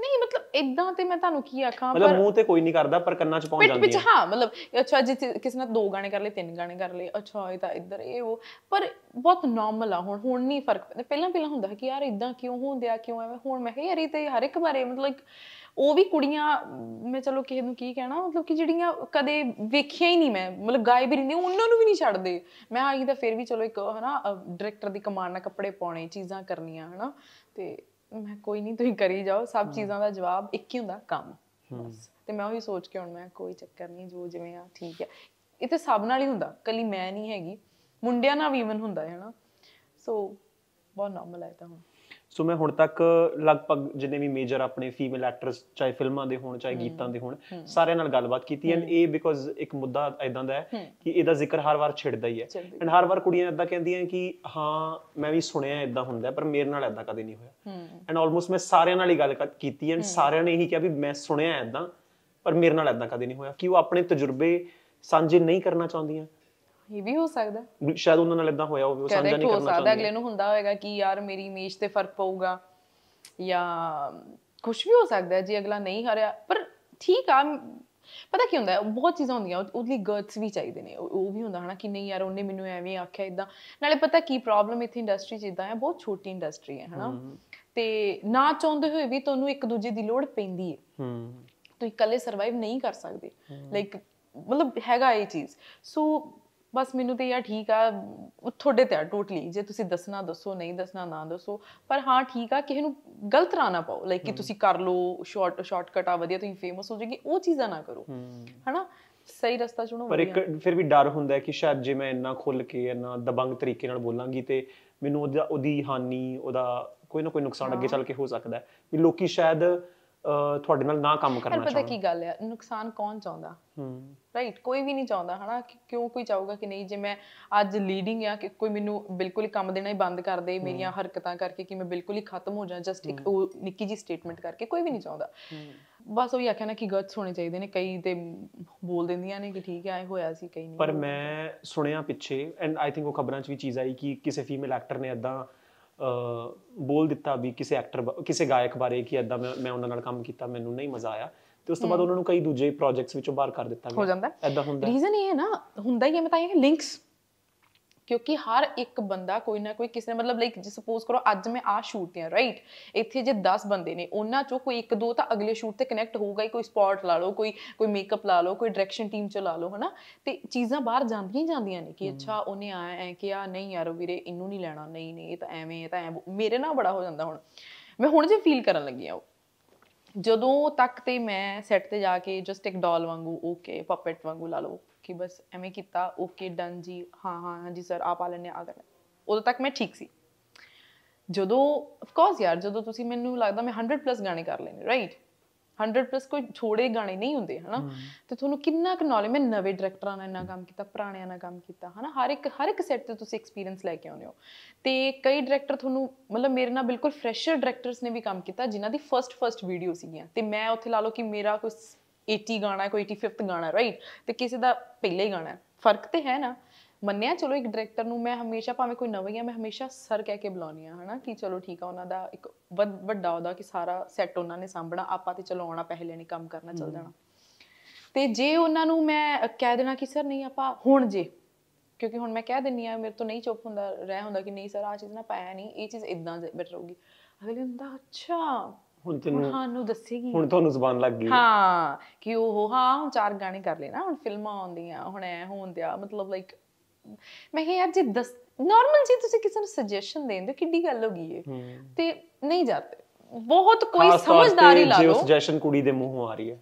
ਨਹੀਂ ਮਤਲਬ ਇਦਾਂ ਤੇ ਮੈਂ ਤੁਹਾਨੂੰ ਕੀ ਆਖਾਂ ਪਰ ਮਤਲਬ ਮੂੰਹ ਤੇ ਕੋਈ ਨਹੀਂ ਕਰਦਾ ਪਰ ਕੰਨਾਂ 'ਚ ਪਹੁੰਚ ਹੈ ਵਿੱਚ ਹਾਂ ਮਤਲਬ ਅੱਛਾ ਜੀ ਕਿਸੇ ਨੇ ਦੋ ਗਾਣੇ ਕਰ ਲਏ ਤਿੰਨ ਗਾਣੇ ਕਰ ਲਏ ਅੱਛਾ ਇਹ ਤਾਂ ਇੱਧਰ ਇਹ ਉਹ ਪਰ ਬਹੁਤ ਨਾਰਮਲ ਆ ਹੁਣ ਹੁਣ ਨਹੀਂ ਫਰਕ ਪੈਂਦਾ ਪਹਿਲਾਂ ਪਹਿਲਾਂ ਹੁੰਦਾ ਕਿ ਯਾਰ ਇਦਾਂ ਕਿਉਂ ਹੁੰਦਿਆ ਕਿਉਂ ਐਵੇਂ ਹੁਣ ਮੈਂ ਕਿਹਾ ਯਾਰ ਇਹ ਤੇ ਹਰ ਇੱਕ ਬਾਰੇ ਮਤਲਬ ਉਹ ਵੀ ਕੁੜੀਆਂ ਮੈਂ ਚਲੋ ਕਿਸੇ ਨੂੰ ਕੀ ਕਹਿਣਾ ਮਤਲਬ ਕਿ ਜਿਹੜੀਆਂ ਕਦੇ ਵੇਖੀਆਂ ਹੀ ਨਹੀਂ ਮੈਂ ਮਤਲਬ ਗਾਇਬ ਹੀ ਰਹਿੰਦੇ ਉਹਨਾਂ ਨੂੰ ਵੀ ਨਹੀਂ ਛੱਡਦੇ ਮੈਂ ਆਈ ਤਾਂ ਫਿਰ ਵੀ ਚਲੋ ਇੱਕ ਹਨਾ ਡਾਇਰੈਕਟਰ ਦੀ ਕਮਾਨ ਨਾਲ ਕੱਪੜੇ ਪਾਉਣੇ ਚੀਜ਼ਾਂ ਕਰਨੀਆਂ ਹਨਾ ਤੇ ਮੈਂ ਕੋਈ ਨਹੀਂ ਤੁਸੀਂ ਕਰੀ ਜਾਓ ਸਭ ਚੀਜ਼ਾਂ ਦਾ ਜਵਾਬ ਇੱਕ ਹੀ ਹੁੰਦਾ ਕੰਮ ਤੇ ਮੈਂ ਉਹੀ ਸੋਚ ਕੇ ਹੁਣ ਮੈਂ ਕੋਈ ਚੱਕਰ ਨਹੀਂ ਜੋ ਜਿਵੇਂ ਆ ਠੀਕ ਹੈ ਇਹ ਤੇ ਸਭ ਨਾਲ ਹੀ ਹੁੰਦਾ ਕੱਲੀ ਮੈਂ ਨਹੀਂ ਹੈਗੀ ਮੁੰਡਿਆਂ ਨਾਲ ਵੀ ਇਵਨ ਹੁੰਦਾ ਹੈ ਹਨਾ ਸੋ ਬਹੁਤ ਨਾਰਮਲ ਹੈ ਤਾਂ ਹੁਣ ਸੋ ਮੈਂ ਹੁਣ ਤੱਕ ਲਗਭਗ ਜਿੰਨੇ ਵੀ ਮੇਜਰ ਆਪਣੇ ਫੀਮੇਲ ਐਕਟਰਸ ਚਾਹੇ ਫਿਲਮਾਂ ਦੇ ਹੋਣ ਚਾਹੇ ਗੀਤਾਂ ਦੇ ਹੋਣ ਸਾਰਿਆਂ ਨਾਲ ਗੱਲਬਾਤ ਕੀਤੀ ਐਂਡ ਇਹ ਬਿਕੋਜ਼ ਇੱਕ ਮੁੱਦਾ ਐਦਾਂ ਦਾ ਹੈ ਕਿ ਇਹਦਾ ਜ਼ਿਕਰ ਹਰ ਵਾਰ ਛਿੜਦਾ ਹੀ ਹੈ ਐਂਡ ਹਰ ਵਾਰ ਕੁੜੀਆਂ ਐਦਾਂ ਕਹਿੰਦੀਆਂ ਕਿ ਹਾਂ ਮੈਂ ਵੀ ਸੁਣਿਆ ਐਦਾਂ ਹੁੰਦਾ ਪਰ ਮੇਰੇ ਨਾਲ ਐਦਾਂ ਕਦੇ ਨਹੀਂ ਹੋਇਆ ਐਂਡ ਆਲਮੋਸਟ ਮੈਂ ਸਾਰਿਆਂ ਨਾਲ ਹੀ ਗੱਲ ਕੀਤੀ ਐਂਡ ਸਾਰਿਆਂ ਨੇ ਇਹੀ ਕਿਹਾ ਵੀ ਮੈਂ ਸੁਣਿਆ ਐਦਾਂ ਪਰ ਮੇਰੇ ਨਾਲ ਐਦਾਂ ਕਦੇ ਨਹੀਂ ਹੋਇਆ ਕਿ ਉਹ ਆਪਣੇ ਤਜਰਬੇ ਸਾਂਝੇ ਨਹੀਂ ਕਰਨਾ ਚਾਹੁੰਦੀਆਂ ਇਹ ਵੀ ਹੋ ਸਕਦਾ ਸ਼ਾਇਦ ਉਹਨਾਂ ਨਾਲ ਇਦਾਂ ਹੋਇਆ ਹੋਵੇ ਉਹ ਸਮਝਾ ਨਹੀਂ ਕਰਨਾ ਚਾਹੁੰਦਾ ਹੋ ਅਗਲੇ ਨੂੰ ਹੁੰਦਾ ਹੋਵੇਗਾ ਕਿ ਯਾਰ ਮੇਰੀ ਇਮੇਜ ਤੇ ਫਰਕ ਪਊਗਾ ਜਾਂ ਕੁਝ ਵੀ ਹੋ ਸਕਦਾ ਜੀ ਅਗਲਾ ਨਹੀਂ ਹਾਰਿਆ ਪਰ ਠੀਕ ਆ ਪਤਾ ਕੀ ਹੁੰਦਾ ਬਹੁਤ ਚੀਜ਼ਾਂ ਹੁੰਦੀਆਂ ਉਹਦੇ ਲਈ ਗਰਟਸ ਵੀ ਚਾਹੀਦੇ ਨੇ ਉਹ ਵੀ ਹੁੰਦਾ ਹਨਾ ਕਿ ਨਹੀਂ ਯਾਰ ਉਹਨੇ ਮੈਨੂੰ ਐਵੇਂ ਆਖਿਆ ਇਦਾਂ ਨਾਲੇ ਪਤਾ ਕੀ ਪ੍ਰੋਬਲਮ ਇਥੇ ਇੰਡਸਟਰੀ ਚ ਇਦਾਂ ਹੈ ਬਹੁਤ ਛੋਟੀ ਇੰਡਸਟਰੀ ਹੈ ਹਨਾ ਤੇ ਨਾ ਚਾਹੁੰਦੇ ਹੋਏ ਵੀ ਤੁਹਾਨੂੰ ਇੱਕ ਦੂਜੇ ਦੀ ਲੋੜ ਪੈਂਦੀ ਹੈ ਹੂੰ ਤੁਸੀਂ ਇਕੱਲੇ ਸਰਵਾਈਵ ਨਹੀਂ ਕਰ ਸਕਦੇ ਲਾਈਕ ਮਤਲਬ ਹੈਗਾ ਇਹ ਚੀਜ਼ ਸੋ ਬਸ ਮੈਨੂੰ ਤੇ ਯਾਰ ਠੀਕ ਆ ਤੁਹਾਡੇ ਤੇ ਆ ਟੋਟਲੀ ਜੇ ਤੁਸੀਂ ਦੱਸਣਾ ਦੱਸੋ ਨਹੀਂ ਦੱਸਣਾ ਨਾ ਦੱਸੋ ਪਰ ਹਾਂ ਠੀਕ ਆ ਕਿਸੇ ਨੂੰ ਗਲਤ ਰਾਹ ਨਾ ਪਾਓ ਲਾਈਕ ਕਿ ਤੁਸੀਂ ਕਰ ਲਓ ਸ਼ਾਰਟ ਸ਼ਾਰਟਕਟ ਆ ਵਧੀਆ ਤੁਸੀਂ ਫੇਮਸ ਹੋ ਜਾਓਗੇ ਉਹ ਚੀਜ਼ਾਂ ਨਾ ਕਰੋ ਹਨਾ ਸਹੀ ਰਸਤਾ ਚੁਣੋ ਪਰ ਇੱਕ ਫਿਰ ਵੀ ਡਰ ਹੁੰਦਾ ਹੈ ਕਿ ਸ਼ਾਇਦ ਜੇ ਮੈਂ ਇੰਨਾ ਖੁੱਲ ਕੇ ਇੰਨਾ ਦਬੰਗ ਤਰੀਕੇ ਨਾਲ ਬੋਲਾਂਗੀ ਤੇ ਮੈਨੂੰ ਉਹਦੀ ਹਾਨੀ ਉਹਦਾ ਕੋਈ ਨਾ ਕੋਈ ਨੁਕਸਾਨ ਅੱਗੇ ਚੱਲ ਕੇ ਹੋ ਸਕਦਾ ਹੈ ਵੀ ਲੋਕੀ ਸ਼ਾਇਦ ਤੁਹਾਡੇ ਨਾਲ ਨਾ ਕੰਮ ਕਰਨਾ ਚਾਹੁੰਦਾ ਪਤਾ ਕੀ ਗੱਲ ਹੈ ਨੁਕਸਾਨ ਕੌਣ ਚਾਹੁੰਦਾ ਹੂੰ ਰਾਈਟ ਕੋਈ ਵੀ ਨਹੀਂ ਚਾਹੁੰਦਾ ਹਨਾ ਕਿ ਕਿਉਂ ਕੋਈ ਚਾਹੂਗਾ ਕਿ ਨਹੀਂ ਜੇ ਮੈਂ ਅੱਜ ਲੀਡਿੰਗ ਆ ਕਿ ਕੋਈ ਮੈਨੂੰ ਬਿਲਕੁਲ ਹੀ ਕੰਮ ਦੇਣਾ ਹੀ ਬੰਦ ਕਰ ਦੇ ਮੇਰੀਆਂ ਹਰਕਤਾਂ ਕਰਕੇ ਕਿ ਮੈਂ ਬਿਲਕੁਲ ਹੀ ਖਤਮ ਹੋ ਜਾ ਜਸਟ ਇੱਕ ਉਹ ਨਿੱਕੀ ਜੀ ਸਟੇਟਮੈਂਟ ਕਰਕੇ ਕੋਈ ਵੀ ਨਹੀਂ ਚਾਹੁੰਦਾ ਬਸ ਉਹ ਹੀ ਆਖਿਆ ਨਾ ਕਿ ਗਟਸ ਹੋਣੇ ਚਾਹੀਦੇ ਨੇ ਕਈ ਤੇ ਬੋਲ ਦਿੰਦੀਆਂ ਨੇ ਕਿ ਠੀਕ ਹੈ ਆਏ ਹੋਇਆ ਸੀ ਕਈ ਨਹੀਂ ਪਰ ਮੈਂ ਸੁਣਿਆ ਪਿੱਛੇ ਐਂਡ ਆਈ ਥਿੰਕ ਉਹ ਖਬਰਾਂ 'ਚ ਵੀ ਚੀਜ਼ ਆਈ ਕਿ ਕਿਸੇ ਫੀਮੇਲ ਐਕਟਰ ਨੇ ਅਦਾ ਬੋਲ ਦਿੱਤਾ ਵੀ ਕਿਸੇ ਐਕਟਰ ਕਿਸੇ ਗਾਇਕ ਬਾਰੇ ਕਿ ਐਦਾਂ ਮੈਂ ਉਹਨਾਂ ਨਾਲ ਕੰਮ ਕੀਤਾ ਮੈਨੂੰ ਨਹੀਂ ਮਜ਼ਾ ਆਇਆ ਤੇ ਉਸ ਤੋਂ ਬਾਅਦ ਉਹਨਾਂ ਨੂੰ ਕਈ ਦੂਜੇ ਪ੍ਰੋਜੈਕਟਸ ਵਿੱਚੋਂ ਬਾਹਰ ਕਰ ਦਿੱਤਾ ਗਿਆ ਹੋ ਜਾਂਦਾ ਐਦਾਂ ਹੁੰਦਾ ਰੀਜ਼ਨ ਇਹ ਹੈ ਨਾ ਹੁੰਦਾ ਹੀ ਹੈ ਮੈਂ ਤਾਂ ਇਹ ਲਿੰਕਸ ਕਿਉਂਕਿ ਹਰ ਇੱਕ ਬੰਦਾ ਕੋਈ ਨਾ ਕੋਈ ਕਿਸੇ ਮਤਲਬ ਲਾਈਕ ਜੇ ਸਪੋਜ਼ ਕਰੋ ਅੱਜ ਮੈਂ ਆ ਸ਼ੂਟ ਤੇ ਆ ਰਾਈਟ ਇੱਥੇ ਜੇ 10 ਬੰਦੇ ਨੇ ਉਹਨਾਂ ਚੋਂ ਕੋਈ ਇੱਕ ਦੋ ਤਾਂ ਅਗਲੇ ਸ਼ੂਟ ਤੇ ਕਨੈਕਟ ਹੋਊਗਾ ਹੀ ਕੋਈ ਸਪੌਟ ਲਾ ਲਓ ਕੋਈ ਕੋਈ ਮੇਕਅਪ ਲਾ ਲਓ ਕੋਈ ਡਾਇਰੈਕਸ਼ਨ ਟੀਮ ਚ ਲਾ ਲਓ ਹਨਾ ਤੇ ਚੀਜ਼ਾਂ ਬਾਹਰ ਜਾਂਦੀਆਂ ਜਾਂਦੀਆਂ ਨੇ ਕਿ ਅੱਛਾ ਉਹਨੇ ਆਇਆ ਐ ਕਿ ਆ ਨਹੀਂ ਯਾਰ ਵੀਰੇ ਇਹਨੂੰ ਨਹੀਂ ਲੈਣਾ ਨਹੀਂ ਨਹੀਂ ਇਹ ਤਾਂ ਐਵੇਂ ਇਹ ਤਾਂ ਐ ਮੇਰੇ ਨਾਲ ਬੜਾ ਹੋ ਜਾਂਦਾ ਹੁਣ ਮੈਂ ਹੁਣ ਜੇ ਫੀਲ ਕਰਨ ਲੱਗੀ ਆ ਉਹ ਜਦੋਂ ਤੱਕ ਤੇ ਮੈਂ ਸੈੱਟ ਤੇ ਜਾ ਕੇ ਜਸਟ ਇੱਕ ਡਾਲ ਵਾਂਗੂ ਓਕੇ ਪਪੇਟ ਵਾਂਗੂ ਲਾ ਲਓ ਕਿ ਬਸ ਐਵੇਂ ਕੀਤਾ ਓਕੇ ਡਨ ਜੀ ਹਾਂ ਹਾਂ ਹਾਂ ਜੀ ਸਰ ਆਪ ਆ ਲੈਣੇ ਆ ਗਏ ਉਦੋਂ ਤੱਕ ਮੈਂ ਠੀਕ ਸੀ ਜਦੋਂ ਆਫ ਕੋਰਸ ਯਾਰ ਜਦੋਂ ਤੁਸੀਂ ਮੈਨੂੰ ਲੱਗਦਾ ਮੈਂ 100 ਪਲੱਸ ਗਾਣੇ ਕਰ ਲੈਣੇ ਰਾਈਟ 100 ਪਲੱਸ ਕੋਈ ਛੋੜੇ ਗਾਣੇ ਨਹੀਂ ਹੁੰਦੇ ਹਨਾ ਤੇ ਤੁਹਾਨੂੰ ਕਿੰਨਾ ਕੁ ਨੌਲੇਜ ਮੈਂ ਨਵੇਂ ਡਾਇਰੈਕਟਰਾਂ ਨਾਲ ਇੰਨਾ ਕੰਮ ਕੀਤਾ ਪੁਰਾਣਿਆਂ ਨਾਲ ਕੰਮ ਕੀਤਾ ਹਨਾ ਹਰ ਇੱਕ ਹਰ ਇੱਕ ਸੈੱਟ ਤੇ ਤੁਸੀਂ ਐਕਸਪੀਰੀਅੰਸ ਲੈ ਕੇ ਆਉਂਦੇ ਹੋ ਤੇ ਕਈ ਡਾਇਰੈਕਟਰ ਤੁਹਾਨੂੰ ਮਤਲਬ ਮੇਰੇ ਨਾਲ ਬਿਲਕੁਲ ਫਰੈਸ਼ਰ ਡਾਇਰੈਕਟਰਸ ਨੇ ਵੀ ਕੰਮ ਕੀਤਾ ਜਿਨ੍ਹਾਂ ਦੀ ਫਰਸਟ ਫਰਸਟ ਵੀਡੀਓ ਸੀਗੀਆਂ ਤੇ ਮੈਂ ਉੱਥੇ ਲਾ ਲਓ ਕਿ ਮੇਰਾ ਕੋਈ 80 ਗਾਣਾ ਕੋਈ 85th ਗਾਣਾ ਰਾਈਟ ਤੇ ਕਿਸੇ ਦਾ ਪਹਿਲਾ ਹੀ ਗਾਣਾ ਫਰਕ ਤੇ ਹੈ ਨਾ ਮੰਨਿਆ ਚਲੋ ਇੱਕ ਡਾਇਰੈਕਟਰ ਨੂੰ ਮੈਂ ਹਮੇਸ਼ਾ ਭਾਵੇਂ ਕੋਈ ਨਵਾਂ ਹੀ ਆ ਮੈਂ ਹਮੇਸ਼ਾ ਸਰ ਕਹਿ ਕੇ ਬੁਲਾਉਣੀ ਆ ਹਨਾ ਕਿ ਚਲੋ ਠੀਕ ਆ ਉਹਨਾਂ ਦਾ ਇੱਕ ਵੱਡਾ ਉਹਦਾ ਕਿ ਸਾਰਾ ਸੈੱਟ ਉਹਨਾਂ ਨੇ ਸਾਂਭਣਾ ਆਪਾਂ ਤੇ ਚਲੋ ਆਉਣਾ ਪਹਿਲੇ ਨਹੀਂ ਕੰਮ ਕਰਨਾ ਚੱਲ ਜਾਣਾ ਤੇ ਜੇ ਉਹਨਾਂ ਨੂੰ ਮੈਂ ਕਹਿ ਦੇਣਾ ਕਿ ਸਰ ਨਹੀਂ ਆਪਾਂ ਹੁਣ ਜੇ ਕਿਉਂਕਿ ਹੁਣ ਮੈਂ ਕਹਿ ਦਿੰਨੀ ਆ ਮੇਰੇ ਤੋਂ ਨਹੀਂ ਚੁੱਪ ਹੁੰਦਾ ਰਹਿ ਹੁੰਦਾ ਕਿ ਨਹੀਂ ਸਰ ਆ ਚੀਜ਼ ਨਾ ਪਾਇਆ ਨਹੀਂ ਇਹ ਚੀਜ਼ ਇਦਾਂ ਬੈਟਰ ਹੋਊਗੀ ਅਗਲੇ ਹੁੰਦਾ ਅੱਛਾ ਹੁਣ ਤੈਨੂੰ ਸਾਨੂੰ ਦੱਸੇਗੀ ਹੁਣ ਤੁਹਾਨੂੰ ਜ਼ਬਾਨ ਲੱਗ ਗਈ ਹਾਂ ਕਿ ਉਹ ਹਾਂ ਹੁਣ ਚਾਰ ਗਾਣੇ ਕਰ ਲੈਣਾ ਹੁਣ ਫਿਲਮਾਂ ਆਉਂਦੀਆਂ ਹੁਣ ਐ ਹੋਣ ਦਿਆ ਮਤਲਬ ਲਾਈਕ ਮੈਂ ਕਿਹਾ ਯਾਰ ਜੇ ਦੱਸ ਨਾਰਮਲ ਜੀ ਤੁਸੀਂ ਕਿਸੇ ਨੂੰ ਦੇ ਦੇਂਦੇ ਕਿੱਡੀ ਗੱਲ ਹੋ ਗਈ ਏ ਤੇ ਨਹੀਂ ਜਾਂਦੇ ਬਹੁਤ ਕੋਈ ਸਮਝਦਾਰੀ ਲਾ ਲਓ ਸੁਜੈਸ਼ਨ ਕੁੜੀ ਦੇ ਮੂੰਹੋਂ ਆ ਰਹੀ ਹੈ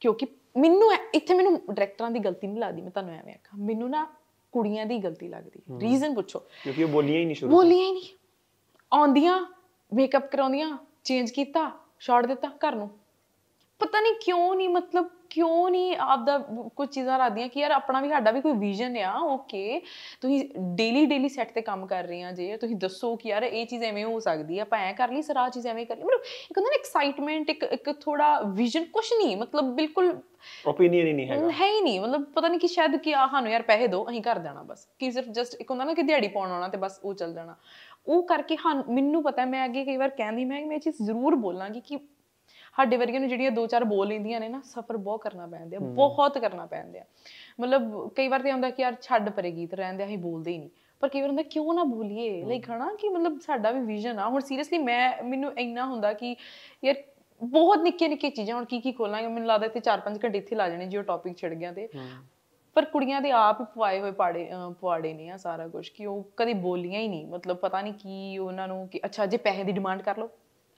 ਕਿਉਂਕਿ ਮੈਨੂੰ ਇੱਥੇ ਮੈਨੂੰ ਡਾਇਰੈਕਟਰਾਂ ਦੀ ਗਲਤੀ ਨਹੀਂ ਲੱਗਦੀ ਮੈਂ ਤੁਹਾਨੂੰ ਐਵੇਂ ਆਖਾਂ ਮੈਨੂੰ ਨਾ ਕੁੜੀਆਂ ਦੀ ਗਲਤੀ ਲੱਗਦੀ ਰੀਜ਼ਨ ਪੁੱਛੋ ਕਿਉਂਕਿ ਉਹ ਬੋਲੀਆਂ ਹੀ ਨਹੀਂ ਸ਼ੁਰੂ ਬੋਲੀਆਂ ਹੀ ਨਹੀਂ ਆਉਂਦੀਆਂ ਮੇਕਅਪ ਕਰਾਉਂਦੀਆਂ ਚੇਂਜ ਕੀਤਾ ਸ਼ਾਟ ਦਿੱਤਾ ਘਰ ਨੂੰ ਪਤਾ ਨਹੀਂ ਕਿਉਂ ਨਹੀਂ ਮਤਲਬ ਕਿਉਂ ਨਹੀਂ ਆਪਦਾ ਕੁਝ ਚੀਜ਼ਾਂ ਰੱਖਦੀਆਂ ਕਿ ਯਾਰ ਆਪਣਾ ਵੀ ਸਾਡਾ ਵੀ ਕੋਈ ਵਿਜ਼ਨ ਆ ਓਕੇ ਤੁਸੀਂ ਡੇਲੀ ਡੇਲੀ ਸੈੱਟ ਤੇ ਕੰਮ ਕਰ ਰਹੇ ਜੇ ਤੁਸੀਂ ਦੱਸੋ ਕਿ ਯਾਰ ਇਹ ਚੀਜ਼ ਐਵੇਂ ਹੋ ਸਕਦੀ ਆ ਆਪਾਂ ਐ ਕਰ ਲਈ ਸਾਰਾ ਚੀਜ਼ ਐਵੇਂ ਕਰ ਲਈ ਮਤਲਬ ਇੱਕ ਹੁੰਦਾ ਨਾ ਐਕਸਾਈਟਮੈਂਟ ਇੱਕ ਇੱਕ ਥੋੜਾ ਵਿਜ਼ਨ ਕੁਝ ਨਹੀਂ ਮਤਲਬ ਬਿਲਕੁਲ ਓਪੀਨੀਅਨ ਹੀ ਨਹੀਂ ਹੈਗਾ ਹੈ ਹੀ ਨਹੀਂ ਮਤਲਬ ਪਤਾ ਨਹੀਂ ਕਿ ਸ਼ਾਇਦ ਕਿ ਆਹ ਸਾਨੂੰ ਯਾਰ ਪੈਸੇ ਦਿਓ ਅਸੀਂ ਕਰ ਦੇਣਾ ਬਸ ਕਿ ਸਿਰਫ ਜਸਟ ਇੱਕ ਹੁੰਦਾ ਨਾ ਕਿ ਦਿਹਾੜੀ ਪਾਉਣ ਆਉਣਾ ਤੇ ਬਸ ਉਹ ਚੱਲ ਜਾਣਾ ਉਹ ਕਰਕੇ ਹਾਂ ਮੈਨੂੰ ਪਤਾ ਮੈਂ ਅੱਗੇ ਕਈ ਵਾਰ ਕਹਿੰਦੀ ਮੈਂ ਮੈਂ ਇਹ ਚੀਜ਼ ਜ਼ਰੂਰ ਬੋਲਾਂਗੀ ਕਿ ਸਾਡੇ ਵਰਗੇ ਨੂੰ ਜਿਹੜੀਆਂ ਦੋ ਚਾਰ ਬੋਲ ਲੈਂਦੀਆਂ ਨੇ ਨਾ ਸਫਰ ਬਹੁਤ ਕਰਨਾ ਪੈਂਦਾ ਬਹੁਤ ਕਰਨਾ ਪੈਂਦਾ ਮਤਲਬ ਕਈ ਵਾਰ ਤੇ ਆਉਂਦਾ ਕਿ ਯਾਰ ਛੱਡ ਪਰੇ ਗੀਤ ਰਹਿੰਦੇ ਅਸੀਂ ਬੋਲਦੇ ਹੀ ਨਹੀਂ ਪਰ ਕਈ ਵਾਰ ਹੁੰਦਾ ਕਿਉਂ ਨਾ ਬੋਲੀਏ ਲਾਈਕ ਹਨਾ ਕਿ ਮਤਲਬ ਸਾਡਾ ਵੀ ਵਿਜ਼ਨ ਆ ਹੁਣ ਸੀਰੀਅਸਲੀ ਮੈਂ ਮੈਨੂੰ ਇੰਨਾ ਹੁੰਦਾ ਕਿ ਯਾਰ ਬਹੁਤ ਨਿੱਕੇ ਨਿੱਕੇ ਚੀਜ਼ਾਂ ਹੁਣ ਕੀ ਕੀ ਖੋਲਾਂਗੇ ਮੈਨੂੰ ਲੱਗਦਾ ਇੱਥੇ 4-5 ਘੰਟੇ ਇੱਥੇ ਲਾ ਜਾਣੇ ਜਿਉ ਉਹ ਟੌਪਿਕ ਛਿੜ ਗਿਆ ਤੇ ਪਰ ਕੁੜੀਆਂ ਦੇ ਆਪ ਪਵਾਏ ਹੋਏ ਪਾੜੇ ਪਵਾੜੇ ਨੇ ਆ ਸਾਰਾ ਕੁਝ ਕਿ ਉਹ ਕਦੀ ਬੋਲੀਆਂ ਹੀ ਨਹੀਂ ਮਤਲਬ ਪਤਾ ਨਹੀਂ ਕੀ ਉਹਨਾਂ ਨੂੰ ਕਿ ਅੱਛਾ ਜੇ ਪੈਸੇ ਦੀ ਡਿਮਾਂਡ ਕਰ ਲਓ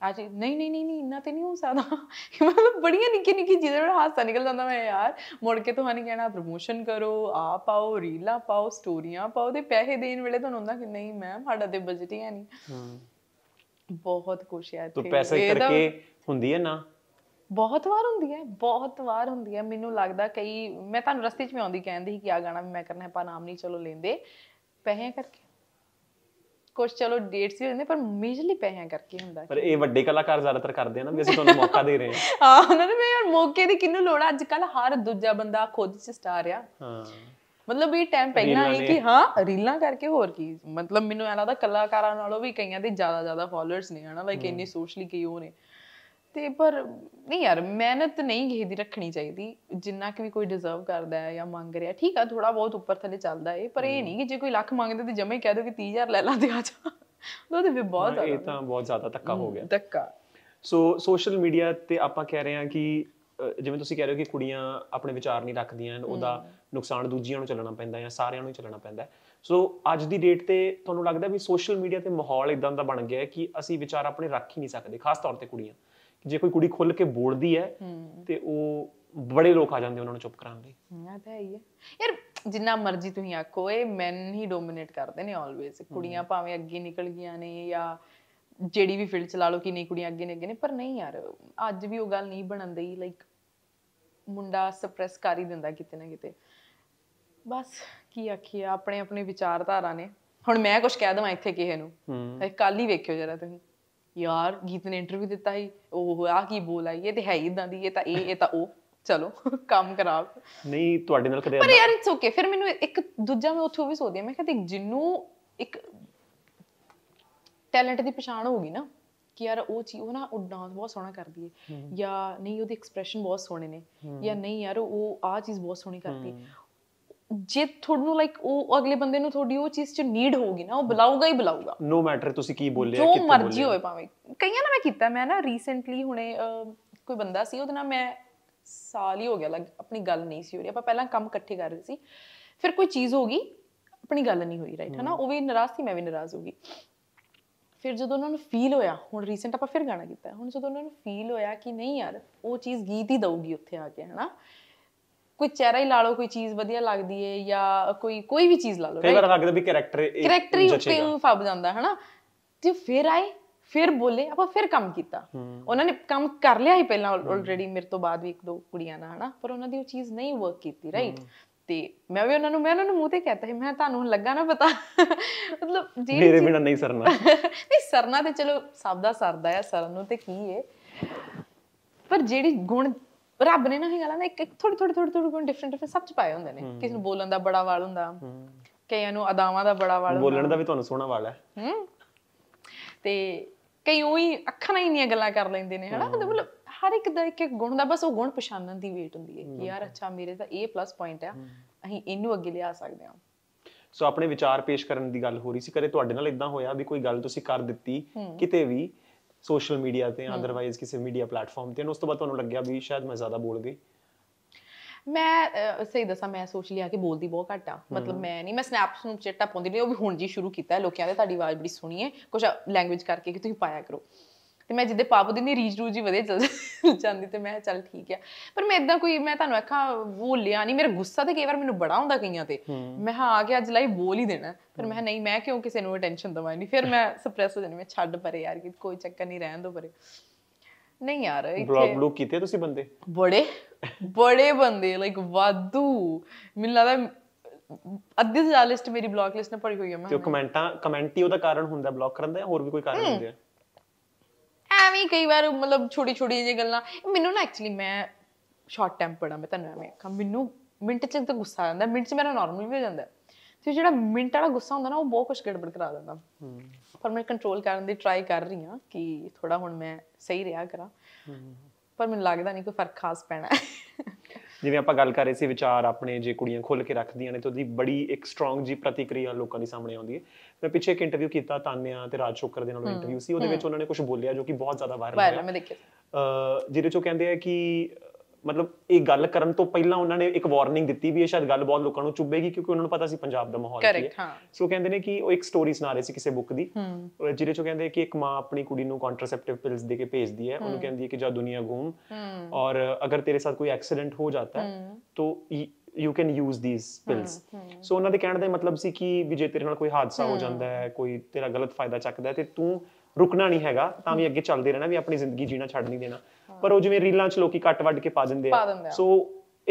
ਅੱਜ ਨਹੀਂ ਨਹੀਂ ਨਹੀਂ ਇੰਨਾ ਤੇ ਨਹੀਂ ਹੋ ਸਕਦਾ ਮਤਲਬ ਬੜੀਆਂ ਨਿੱਕੀ ਨਿੱਕੀ ਜਿਹਦੇ ਨਾਲ ਹਾਸਾ ਨਿਕਲ ਜਾਂਦਾ ਮੈਂ ਯਾਰ ਮੁੜ ਕੇ ਤੁਹਾਨੂੰ ਕਹਿਣਾ ਪ੍ਰੋਮੋਸ਼ਨ ਕਰੋ ਆ ਪਾਓ ਰੀਲਾਂ ਪਾਓ ਸਟੋਰੀਆਂ ਪਾਓ ਤੇ ਪੈਸੇ ਦੇਣ ਵੇਲੇ ਤੁਹਾਨੂੰ ਹੁੰਦਾ ਕਿ ਨਹੀਂ ਮੈਮ ਸਾਡਾ ਤੇ ਬਜਟ ਹੀ ਨਹੀਂ ਹੂੰ ਬਹੁਤ ਕੁਛ ਹੈ ਇੱਥੇ ਤੋ ਪੈਸੇ ਕਰਕੇ ਹੁੰਦੀ ਹੈ ਨਾ ਬਹੁਤ ਵਾਰ ਹੁੰਦੀ ਹੈ ਬਹੁਤ ਵਾਰ ਹੁੰਦੀ ਹੈ ਮੈਨੂੰ ਲੱਗਦਾ ਕਈ ਮੈਂ ਤੁਹਾਨੂੰ ਰਸਤੇ 'ਚ ਵੀ ਆਉਂਦੀ ਕਹਿੰਦੀ ਕਿ ਆ ਗਾਣਾ ਵੀ ਮੈਂ ਕਰਨਾ ਹੈ ਪਰ ਨਾਮ ਨਹੀਂ ਚਲੋ ਲੈਂਦੇ ਪਹਿਆਂ ਕਰਕੇ ਕੁਝ ਚਲੋ ਡੇਟਸ ਵੀ ਹੁੰਦੇ ਪਰ ਮੇਜਰਲੀ ਪਹਿਆਂ ਕਰਕੇ ਹੁੰਦਾ ਪਰ ਇਹ ਵੱਡੇ ਕਲਾਕਾਰ ਜ਼ਿਆਦਾਤਰ ਕਰਦੇ ਆ ਨਾ ਵੀ ਅਸੀਂ ਤੁਹਾਨੂੰ ਮੌਕਾ ਦੇ ਰਹੇ ਹਾਂ ਹਾਂ ਉਹਨਾਂ ਨੇ ਮੈਂ ਯਾਰ ਮੌਕੇ ਦੀ ਕਿੰਨੂੰ ਲੋੜ ਅੱਜ ਕੱਲ ਹਰ ਦੂਜਾ ਬੰਦਾ ਖੁਦ 'ਚ ਸਟਾਰ ਆ ਹਾਂ ਮਤਲਬ ਇਹ ਟਾਈਮ ਪੈਣਾ ਹੈ ਕਿ ਹਾਂ ਰੀਲਾਂ ਕਰਕੇ ਹੋਰ ਕੀ ਮਤਲਬ ਮੈਨੂੰ ਇਹ ਲੱਗਦਾ ਕਲਾਕਾਰਾਂ ਨਾਲੋਂ ਵੀ ਕਈਆਂ ਦੇ ਜ਼ਿਆਦਾ ਜ਼ਿਆਦਾ ਫਾਲੋਅਰਸ ਨੇ ਹਨਾ ਲਾਈਕ ਇੰਨੇ ਸੋਸ਼ਲੀ ਕਿਉਂ ਨੇ ਤੇ ਪਰ ਨਹੀਂ ਯਾਰ ਮਿਹਨਤ ਨਹੀਂ ਕਿਸੇ ਦੀ ਰੱਖਣੀ ਚਾਹੀਦੀ ਜਿੰਨਾ ਕਿ ਵੀ ਕੋਈ ਡਿਸਰਵ ਕਰਦਾ ਹੈ ਜਾਂ ਮੰਗ ਰਿਹਾ ਠੀਕ ਆ ਥੋੜਾ ਬਹੁਤ ਉੱਪਰ ਥੱਲੇ ਚੱਲਦਾ ਏ ਪਰ ਇਹ ਨਹੀਂ ਕਿ ਜੇ ਕੋਈ ਲੱਖ ਮੰਗਦਾ ਤੇ ਜਮੇ ਕਹਿ ਦੋ ਕਿ 30000 ਲੈ ਲਾ ਤੇ ਆ ਜਾ ਉਹ ਤੇ ਵੀ ਬਹੁਤ ਜ਼ਿਆਦਾ ਇਹ ਤਾਂ ਬਹੁਤ ਜ਼ਿਆਦਾ ਧੱਕਾ ਹੋ ਗਿਆ ਧੱਕਾ ਸੋ ਸੋਸ਼ਲ ਮੀਡੀਆ ਤੇ ਆਪਾਂ ਕਹਿ ਰਹੇ ਹਾਂ ਕਿ ਜਿਵੇਂ ਤੁਸੀਂ ਕਹਿ ਰਹੇ ਹੋ ਕਿ ਕੁੜੀਆਂ ਆਪਣੇ ਵਿਚਾਰ ਨਹੀਂ ਰੱਖਦੀਆਂ ਉਹਦਾ ਨੁਕਸਾਨ ਦੂਜੀਆਂ ਨੂੰ ਚੱਲਣਾ ਪੈਂਦਾ ਜਾਂ ਸਾਰਿਆਂ ਨੂੰ ਚੱਲਣਾ ਪੈਂਦਾ ਸੋ ਅੱਜ ਦੀ ਡੇਟ ਤੇ ਤੁਹਾਨੂੰ ਲੱਗਦਾ ਵੀ ਸੋਸ਼ਲ ਮੀਡੀਆ ਤੇ ਮਾਹੌਲ ਇਦਾਂ ਦਾ ਬਣ ਗਿਆ ਹੈ ਕਿ ਅਸੀਂ ਵਿਚਾਰ ਆਪਣੇ ਰੱਖ ਹੀ ਨਹੀਂ ਸਕਦੇ ਖਾਸ ਤੌਰ ਤੇ ਕੁੜੀਆਂ ਜੇ ਕੋਈ ਕੁੜੀ ਖੁੱਲ ਕੇ ਬੋਲਦੀ ਹੈ ਤੇ ਉਹ ਬੜੇ ਲੋਕ ਆ ਜਾਂਦੇ ਉਹਨਾਂ ਨੂੰ ਚੁੱਪ ਕਰਾਉਣ ਲਈ ਹਾਂ ਤਾਂ ਹੈ ਯਾਰ ਜਿੰਨਾ ਮਰਜ਼ੀ ਤੁਸੀਂ ਆਖੋ ਇਹ men ਹੀ ਡੋਮਿਨੇਟ ਕਰਦੇ ਨੇ ਆਲਵੇਸ ਕੁੜੀਆਂ ਭਾਵੇਂ ਅੱਗੇ ਨਿਕਲ ਗਈਆਂ ਨੇ ਜਾਂ ਜਿਹੜੀ ਵੀ ਫੀਲਡ ਲਾ ਲਓ ਕਿ ਨਹੀਂ ਕੁੜੀਆਂ ਅੱਗੇ ਨੇ ਅੱਗੇ ਨੇ ਪਰ ਨਹੀਂ ਯਾਰ ਅੱਜ ਵੀ ਉਹ ਗੱਲ ਨਹੀਂ ਬਣੰਦੀ ਲਾਈਕ ਮੁੰਡਾ ਸਪਰੈਸ ਕਰ ਹੀ ਦਿੰਦਾ ਕਿਤੇ ਨਾ ਕਿਤੇ ਬਸ ਕੀ ਆਖੀਏ ਆਪਣੇ ਆਪਣੇ ਵਿਚਾਰਧਾਰਾ ਨੇ ਹੁਣ ਮੈਂ ਕੁਝ ਕਹਿ ਦਵਾਂ ਇੱਥੇ ਕਿਸੇ ਨੂੰ ਕੱਲ ਹੀ ਵੇਖਿਓ ਜਰਾ ਤੁਸੀਂ ਯਾਰ ਗੀਤ ਨੇ ਇੰਟਰਵਿਊ ਦਿੱਤਾ ਹੀ ਉਹ ਆ ਕੀ ਬੋਲ ਆਈ ਇਹ ਤੇ ਹੈ ਹੀ ਇਦਾਂ ਦੀ ਇਹ ਤਾਂ ਇਹ ਇਹ ਤਾਂ ਉਹ ਚਲੋ ਕੰਮ ਖਰਾਬ ਨਹੀਂ ਤੁਹਾਡੇ ਨਾਲ ਕਦੇ ਪਰ ਯਾਰ ਇਟਸ ਓਕੇ ਫਿਰ ਮੈਨੂੰ ਇੱਕ ਦੂਜਾ ਮੈਂ ਉੱਥੇ ਉਹ ਵੀ ਸੋਚਦੀ ਮੈਂ ਕਹਿੰਦੀ ਜਿੰਨੂੰ ਇੱਕ ਟੈਲੈਂਟ ਦੀ ਪਛਾਣ ਹੋ ਗਈ ਨਾ ਕਿ ਯਾਰ ਉਹ ਚੀਜ਼ ਉਹ ਨਾ ਉਹ ਡਾਂਸ ਬਹੁਤ ਸੋਹਣਾ ਕਰਦੀ ਹੈ ਜਾਂ ਨਹੀਂ ਉਹਦੇ ਐਕਸਪ੍ਰੈਸ਼ਨ ਬਹੁਤ ਸੋਹਣੇ ਨੇ ਜਾਂ ਨਹੀਂ ਯਾਰ ਉਹ ਆ ਚੀਜ਼ ਬਹੁਤ ਸੋਹਣੀ ਕਰਦੀ ਜੇ ਤੁਹਾਨੂੰ ਲਾਈਕ ਉਹ ਅਗਲੇ ਬੰਦੇ ਨੂੰ ਤੁਹਾਡੀ ਉਹ ਚੀਜ਼ 'ਚ ਨੀਡ ਹੋਊਗੀ ਨਾ ਉਹ ਬੁਲਾਊਗਾ ਹੀ ਬੁਲਾਊਗਾ ਨੋ ਮੈਟਰ ਤੁਸੀਂ ਕੀ ਬੋਲਿਆ ਕਿਤੇ ਬੋਲਿਆ ਜੋ ਮਰਜ਼ੀ ਹੋਏ ਭਾਵੇਂ ਕਈਆਂ ਨਾਲ ਮੈਂ ਕੀਤਾ ਮੈਂ ਨਾ ਰੀਸੈਂਟਲੀ ਹੁਣੇ ਕੋਈ ਬੰਦਾ ਸੀ ਉਹਦੇ ਨਾਲ ਮੈਂ ਸਾਲ ਹੀ ਹੋ ਗਿਆ ਲੱਗ ਆਪਣੀ ਗੱਲ ਨਹੀਂ ਸੀ ਹੋ ਰਹੀ ਆਪਾਂ ਪਹਿਲਾਂ ਕੰਮ ਇਕੱਠੇ ਕਰ ਰਹੇ ਸੀ ਫਿਰ ਕੋਈ ਚੀਜ਼ ਹੋ ਗਈ ਆਪਣੀ ਗੱਲ ਨਹੀਂ ਹੋਈ ਰਾਈਟ ਹਨਾ ਉਹ ਵੀ ਨਰਾਜ਼ ਸੀ ਮੈਂ ਵੀ ਨਰਾਜ਼ ਹੋ ਗਈ ਫਿਰ ਜਦੋਂ ਉਹਨਾਂ ਨੂੰ ਫੀਲ ਹੋਇਆ ਹੁਣ ਰੀਸੈਂਟ ਆਪਾਂ ਫਿਰ ਗਾਣਾ ਕੀਤਾ ਹੁਣ ਜਦੋਂ ਉਹਨਾਂ ਨੂੰ ਫੀਲ ਹੋਇਆ ਕਿ ਨਹੀਂ ਯਾਰ ਉਹ ਚੀਜ਼ ਗੀਤ ਹੀ ਦਊਗੀ ਉੱਥੇ ਆ ਕੇ ਹਨਾ ਕੋਈ ਚਿਹਰਾ ਹੀ ਲਾ ਲਓ ਕੋਈ ਚੀਜ਼ ਵਧੀਆ ਲੱਗਦੀ ਏ ਜਾਂ ਕੋਈ ਕੋਈ ਵੀ ਚੀਜ਼ ਲਾ ਲਓ ਕਈ ਵਾਰ ਲੱਗਦਾ ਵੀ ਕੈਰੈਕਟਰ ਕੈਰੈਕਟਰ ਹੀ ਫੱਬ ਜਾਂਦਾ ਹਨਾ ਤੇ ਫਿਰ ਆਏ ਫਿਰ ਬੋਲੇ ਆਪਾਂ ਫਿਰ ਕੰਮ ਕੀਤਾ ਉਹਨਾਂ ਨੇ ਕੰਮ ਕਰ ਲਿਆ ਹੀ ਪਹਿਲਾਂ ਆਲਰੇਡੀ ਮੇਰੇ ਤੋਂ ਬਾਅਦ ਵੀ ਇੱਕ ਦੋ ਕੁੜੀਆਂ ਨਾਲ ਹਨਾ ਪਰ ਉਹਨਾਂ ਦੀ ਉਹ ਚੀਜ਼ ਨਹੀਂ ਵਰਕ ਕੀਤੀ ਰਾਈਟ ਤੇ ਮੈਂ ਵੀ ਉਹਨਾਂ ਨੂੰ ਮੈਂ ਉਹਨਾਂ ਨੂੰ ਮੂੰਹ ਤੇ ਕਹਤਾ ਸੀ ਮੈਂ ਤੁਹਾਨੂੰ ਲੱਗਾ ਨਾ ਪਤਾ ਮਤਲਬ ਜੀ ਮੇਰੇ ਬਿਨਾ ਨਹੀਂ ਸਰਨਾ ਨਹੀਂ ਸਰਨਾ ਤੇ ਚਲੋ ਸਭ ਦਾ ਸਰਦਾ ਆ ਸਰਨ ਨੂੰ ਤੇ ਕੀ ਏ ਪਰ ਜਿਹੜੀ ਗੁਣ ਰੱਬ ਨੇ ਨਹੀਂ ਗੱਲਾਂ ਦਾ ਇੱਕ ਇੱਕ ਥੋੜੀ ਥੋੜੀ ਥੋੜੀ ਥੋੜੀ ਕੋਈ ਡਿਫਰੈਂਟ ਡਿਫਰੈਂਟ ਸਭ ਚ ਪਾਏ ਹੁੰਦੇ ਨੇ ਕਿਸੇ ਨੂੰ ਬੋਲਣ ਦਾ ਬੜਾ ਵਾਲ ਹੁੰਦਾ ਕਈਆਂ ਨੂੰ ਅਦਾਵਾਂ ਦਾ ਬੜਾ ਵਾਲ ਬੋਲਣ ਦਾ ਵੀ ਤੁਹਾਨੂੰ ਸੋਹਣਾ ਵਾਲ ਹੈ ਹੂੰ ਤੇ ਕਈ ਉਹੀ ਅੱਖਾਂ ਨਾਲ ਇੰਨੀਆਂ ਗੱਲਾਂ ਕਰ ਲੈਂਦੇ ਨੇ ਹਨਾ ਮਤਲਬ ਹਰ ਇੱਕ ਦਾ ਇੱਕ ਇੱਕ ਗੁਣ ਦਾ ਬਸ ਉਹ ਗੁਣ ਪਛਾਣਨ ਦੀ ਵੇਟ ਹੁੰਦੀ ਹੈ ਕਿ ਯਾਰ ਅੱਛਾ ਮੇਰੇ ਦਾ ਇਹ ਪਲੱਸ ਪੁਆਇੰਟ ਆ ਅਸੀਂ ਇਹਨੂੰ ਅੱਗੇ ਲਿਆ ਸਕਦੇ ਹਾਂ ਸੋ ਆਪਣੇ ਵਿਚਾਰ ਪੇਸ਼ ਕਰਨ ਦੀ ਗੱਲ ਹੋ ਰਹੀ ਸੀ ਕਦੇ ਤੁਹਾਡੇ ਨਾਲ ਇਦਾਂ ਹੋਇਆ ਵੀ ਕੋਈ ਗੱਲ ਤੁਸੀਂ ਕਰ ਦਿੱਤੀ ਕਿਤੇ ਵੀ ਸੋਸ਼ਲ ਮੀਡੀਆ ਤੇ ਅਦਰਵਾਈਜ਼ ਕਿਸੇ ਮੀਡੀਆ ਪਲੇਟਫਾਰਮ ਤੇ ਉਸ ਤੋਂ ਬਾਅਦ ਤੁਹਾਨੂੰ ਲੱਗਿਆ ਵੀ ਸ਼ਾਇਦ ਮੈਂ ਜ਼ਿਆਦਾ ਬੋਲ ਗਈ ਮੈਂ ਸਹੀ ਦੱਸਾਂ ਮੈਂ ਸੋਚ ਲਿਆ ਕਿ ਬੋਲਦੀ ਬਹੁਤ ਘੱਟ ਆ ਮਤਲਬ ਮੈਂ ਨਹੀਂ ਮੈਂ ਸਨੈਪਸ ਨੂੰ ਚਿੱਟਾ ਪਾਉਂਦੀ ਨਹੀਂ ਉਹ ਵੀ ਹੁਣ ਜੀ ਸ਼ੁਰੂ ਕੀਤਾ ਲੋਕਿਆਂ ਦੇ ਤੁਹਾਡੀ ਆਵਾਜ਼ ਬੜੀ ਸੁਣੀ ਹੈ ਕੁਝ ਲੈਂਗੁਏਜ ਕਰਕੇ ਕਿ ਤੁਸੀਂ ਪਾਇਆ ਕਰੋ ਤੇ ਮੈਂ ਜਿੱਦੇ ਪਾਪ ਦੀ ਨਹੀਂ ਰੀਜ ਰੂਜੀ ਵਧੇ ਚੱਲ ਜਾਂਦੀ ਤੇ ਮੈਂ ਚੱਲ ਠੀਕ ਆ ਪਰ ਮੈਂ ਇਦਾਂ ਕੋਈ ਮੈਂ ਤੁਹਾਨੂੰ ਆਖਾਂ ਉਹ ਲਿਆ ਨਹੀਂ ਮੇਰਾ ਗੁੱਸਾ ਤੇ ਕਈ ਵਾਰ ਮੈਨੂੰ ਬੜਾ ਹੁੰਦਾ ਕਈਆਂ ਤੇ ਮੈਂ ਹਾਂ ਆ ਕੇ ਅੱਜ ਲਈ ਬੋਲ ਹੀ ਦੇਣਾ ਪਰ ਮੈਂ ਨਹੀਂ ਮੈਂ ਕਿਉਂ ਕਿਸੇ ਨੂੰ ਅਟੈਂਸ਼ਨ ਦਵਾਂ ਨਹੀਂ ਫਿਰ ਮੈਂ ਸਪਰੈਸ ਹੋ ਜਾਂਦੀ ਮੈਂ ਛੱਡ ਪਰੇ ਯਾਰ ਕਿ ਕੋਈ ਚੱਕਰ ਨਹੀਂ ਰਹਿਣ ਦੋ ਪਰੇ ਨਹੀਂ ਯਾਰ ਇੱਥੇ ਬਲੌਗ ਬਲੌਗ ਕੀਤੇ ਤੁਸੀਂ ਬੰਦੇ ਬੜੇ ਬੜੇ ਬੰਦੇ ਲਾਈਕ ਵਾਦੂ ਮੈਨੂੰ ਲੱਗਦਾ ਅੱਧੀ ਜਾਲਿਸਟ ਮੇਰੀ ਬਲੌਕ ਲਿਸਟ ਨੇ ਪੜੀ ਹੋਈ ਹੈ ਮੈਂ ਤੇ ਕਮੈਂਟਾਂ ਕਮੈਂਟ ਹੀ ਉਹਦਾ ਕਾਰਨ ਹੁੰਦਾ ਬਲੌਕ ਕਰਨ ਦਾ ਹੋਰ ਵੀ ਕੋਈ ਕਾਰਨ ਹੁੰਦੇ ਆ ਐਵੇਂ ਕਈ ਵਾਰ ਮਤਲਬ ਛੋਟੀ ਛੋਟੀ ਜਿਹੀ ਗੱਲਾਂ ਮੈਨੂੰ ਨਾ ਐਕਚੁਅਲੀ ਮੈਂ ਸ਼ਾਰਟ ਟੈਂਪਰਡ ਆ ਮੈਂ ਤੁਹਾਨੂੰ ਐਵੇਂ ਕਹਾਂ ਮੈਨੂੰ ਮਿੰਟ ਚ ਤਾਂ ਗੁੱਸਾ ਆ ਜਾਂਦਾ ਮਿੰਟ ਚ ਮੇਰਾ ਨਾਰਮਲ ਵੀ ਹੋ ਜਾਂਦਾ ਤੇ ਜਿਹੜਾ ਮਿੰਟ ਵਾਲਾ ਗੁੱਸਾ ਹੁੰਦਾ ਨਾ ਉਹ ਬਹੁਤ ਕੁਝ ਗੜਬੜ ਕਰਾ ਦਿੰਦਾ ਪਰ ਮੈਂ ਕੰਟਰੋਲ ਕਰਨ ਦੀ ਟਰਾਈ ਕਰ ਰਹੀ ਹਾਂ ਕਿ ਥੋੜਾ ਹੁਣ ਮੈਂ ਸਹੀ ਰਿਹਾ ਕਰਾਂ ਪਰ ਮੈਨੂੰ ਲੱਗਦਾ ਨਹੀਂ ਕੋਈ ਫਰਕ ਖਾਸ ਪੈਣਾ ਜਿਵੇਂ ਆਪਾਂ ਗੱਲ ਕਰ ਰਹੇ ਸੀ ਵਿਚਾਰ ਆਪਣੇ ਜੇ ਕੁੜੀਆਂ ਖੁੱਲ ਕੇ ਰੱਖਦੀਆਂ ਨੇ ਤਾਂ ਉਹਦੀ ਬੜੀ ਇੱਕ ਸਟਰੋਂਗ ਜੀ ਪ੍ਰਤੀਕਿਰਿਆ ਲੋਕਾਂ ਦੇ ਸਾਹਮਣੇ ਆਉਂਦੀ ਹੈ ਮੈਂ ਪਿੱਛੇ ਇੱਕ ਇੰਟਰਵਿਊ ਕੀਤਾ ਤਾਨਿਆ ਤੇ ਰਾਜ ਸ਼ੋਕਰ ਦੇ ਨਾਲ ਇੰਟਰਵਿਊ ਸੀ ਉਹਦੇ ਵਿੱਚ ਉਹਨਾਂ ਨੇ ਕੁਝ ਬੋਲਿਆ ਜੋ ਕਿ ਬਹੁਤ ਜ਼ਿਆਦਾ ਵਾਇਰਲ ਹੋਇਆ ਜਿਹਦੇ ਚੋਂ ਕਹਿੰਦੇ ਆ ਕਿ ਮਤਲਬ ਇਹ ਗੱਲ ਕਰਨ ਤੋਂ ਪਹਿਲਾਂ ਉਹਨਾਂ ਨੇ ਇੱਕ ਵਾਰਨਿੰਗ ਦਿੱਤੀ ਵੀ ਇਹ ਸ਼ਾਇਦ ਗੱਲ ਬਹੁਤ ਲੋਕਾਂ ਨੂੰ ਚੁੱਭੇਗੀ ਕਿਉਂਕਿ ਉਹਨਾਂ ਨੂੰ ਪਤਾ ਸੀ ਪੰਜਾਬ ਦਾ ਮਾਹੌਲ ਕੀ ਹੈ ਸੋ ਕਹਿੰਦੇ ਨੇ ਕਿ ਉਹ ਇੱਕ ਸਟੋਰੀ ਸੁਣਾ ਰਹੇ ਸੀ ਕਿਸੇ ਬੁੱਕ ਦੀ ਜਿਹਦੇ ਚੋਂ ਕਹਿੰਦੇ ਕਿ ਇੱਕ ਮਾਂ ਆਪਣੀ ਕੁੜੀ ਨੂੰ ਕੰਟਰਸੈਪਟਿਵ ਪਿਲਸ ਦੇ ਕੇ ਭੇਜਦੀ ਹੈ ਉਹਨੂੰ ਕਹਿੰਦੀ ਹੈ ਕਿ ਜਾ ਦੁਨੀਆ ਘੁੰਮ ਔਰ ਅਗਰ ਤੇਰੇ ਸਾਥ ਕੋਈ ਐਕਸੀਡੈਂਟ ਹੋ ਜਾਂਦਾ ਹੈ तो you can use these pills so ਉਹਨਾਂ ਦੇ ਕਹਿਣ ਦਾ ਮਤਲਬ ਸੀ ਕਿ ਵੀ ਜੇ ਤੇਰੇ ਨਾਲ ਕੋਈ ਹਾਦਸਾ ਹੋ ਜਾਂਦਾ ਹੈ ਕੋਈ ਤੇਰਾ ਗਲਤ ਫਾਇਦਾ ਚੱਕਦਾ ਤੇ ਤੂੰ ਰੁਕਣਾ ਨਹੀਂ ਹੈਗਾ ਤਾਂ ਵੀ ਅੱਗੇ ਚੱਲਦੇ ਰਹਿਣਾ ਵੀ ਆਪਣੀ ਜ਼ਿੰਦਗੀ ਜੀਣਾ ਛੱਡ ਨਹੀਂ ਦੇਣਾ ਪਰ ਉਹ ਜਿਵੇਂ ਰੀਲਾਂ 'ਚ ਲੋਕੀ ਕੱਟ ਵੱਢ ਕੇ ਪਾ ਦਿੰਦੇ ਆ ਸੋ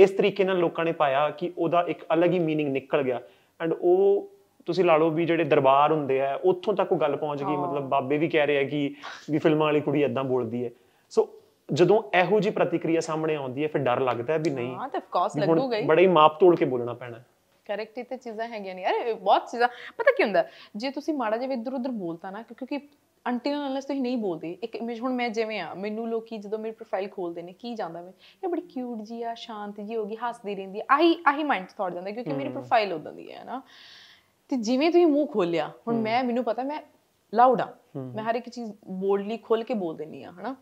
ਇਸ ਤਰੀਕੇ ਨਾਲ ਲੋਕਾਂ ਨੇ ਪਾਇਆ ਕਿ ਉਹਦਾ ਇੱਕ ਅਲੱਗ ਹੀ मीनिंग ਨਿਕਲ ਗਿਆ ਐਂਡ ਉਹ ਤੁਸੀਂ ਲਾ ਲਓ ਵੀ ਜਿਹੜੇ ਦਰਬਾਰ ਹੁੰਦੇ ਆ ਉੱਥੋਂ ਤੱਕ ਉਹ ਗੱਲ ਪਹੁੰਚ ਗਈ ਮਤਲਬ ਬਾਬੇ ਵੀ ਕਹਿ ਰਹੇ ਆ ਕਿ ਵੀ ਫਿਲਮਾਂ ਵਾਲੀ ਕੁੜੀ ਇਦਾਂ ਬੋਲਦੀ ਹੈ ਸੋ ਜਦੋਂ ਇਹੋ ਜੀ ਪ੍ਰਤੀਕਿਰਿਆ ਸਾਹਮਣੇ ਆਉਂਦੀ ਹੈ ਫਿਰ ਡਰ ਲੱਗਦਾ ਹੈ ਵੀ ਨਹੀਂ ਹਾਂ ਤੇ ਆਫ ਕੋਰਸ ਲੱਗੂਗਾ ਹੀ ਬੜਾ ਹੀ ਮਾਪ ਤੋੜ ਕੇ ਬੋਲਣਾ ਪੈਣਾ ਹੈ ਕਰੈਕਟ ਇਹ ਤੇ ਚੀਜ਼ਾਂ ਹੈਗੀਆਂ ਨਹੀਂ ਯਾਰ ਬਹੁਤ ਚੀਜ਼ਾਂ ਪਤਾ ਕੀ ਹੁੰਦਾ ਜੇ ਤੁਸੀਂ ਮਾੜਾ ਜਿਹਾ ਇੱਧਰ ਉੱਧਰ ਬੋਲਤਾ ਨਾ ਕਿਉਂਕਿ ਨਾਲ ਨਾਲ ਤੁਸੀਂ ਨਹੀਂ ਬੋਲਦੇ ਇੱਕ ਇਮੇਜ ਹੁਣ ਮੈਂ ਜਿਵੇਂ ਆ ਮੈਨੂੰ ਲੋਕੀ ਜਦੋਂ ਮੇਰੀ ਪ੍ਰੋਫਾਈਲ ਖੋਲਦੇ ਨੇ ਕੀ ਜਾਂਦਾ ਮੈਂ ਇਹ ਬੜੀ ਕਿਊਟ ਜੀ ਆ ਸ਼ਾਂਤ ਜੀ ਹੋਗੀ ਹੱਸਦੀ ਰਹਿੰਦੀ ਆਹੀ ਆਹੀ ਮਾਈਂਡ ਥੌਟ ਜਾਂਦਾ ਕਿਉਂਕਿ ਮੇਰੀ ਪ੍ਰੋਫਾਈਲ ਉਦਾਂ ਦੀ ਹੈ ਨਾ ਤੇ ਜਿਵੇਂ ਤੁਸੀਂ ਮੂੰਹ ਖੋਲਿਆ ਹੁਣ ਮੈਂ ਮੈਨੂੰ ਪਤਾ ਮੈਂ ਲਾਊਡ ਆ ਮੈਂ ਹਰ ਇੱਕ ਚੀਜ਼ ਬੋਲਡਲੀ ਖੋਲ ਕੇ ਬੋਲ ਦਿੰਨੀ ਆ ਹਨਾ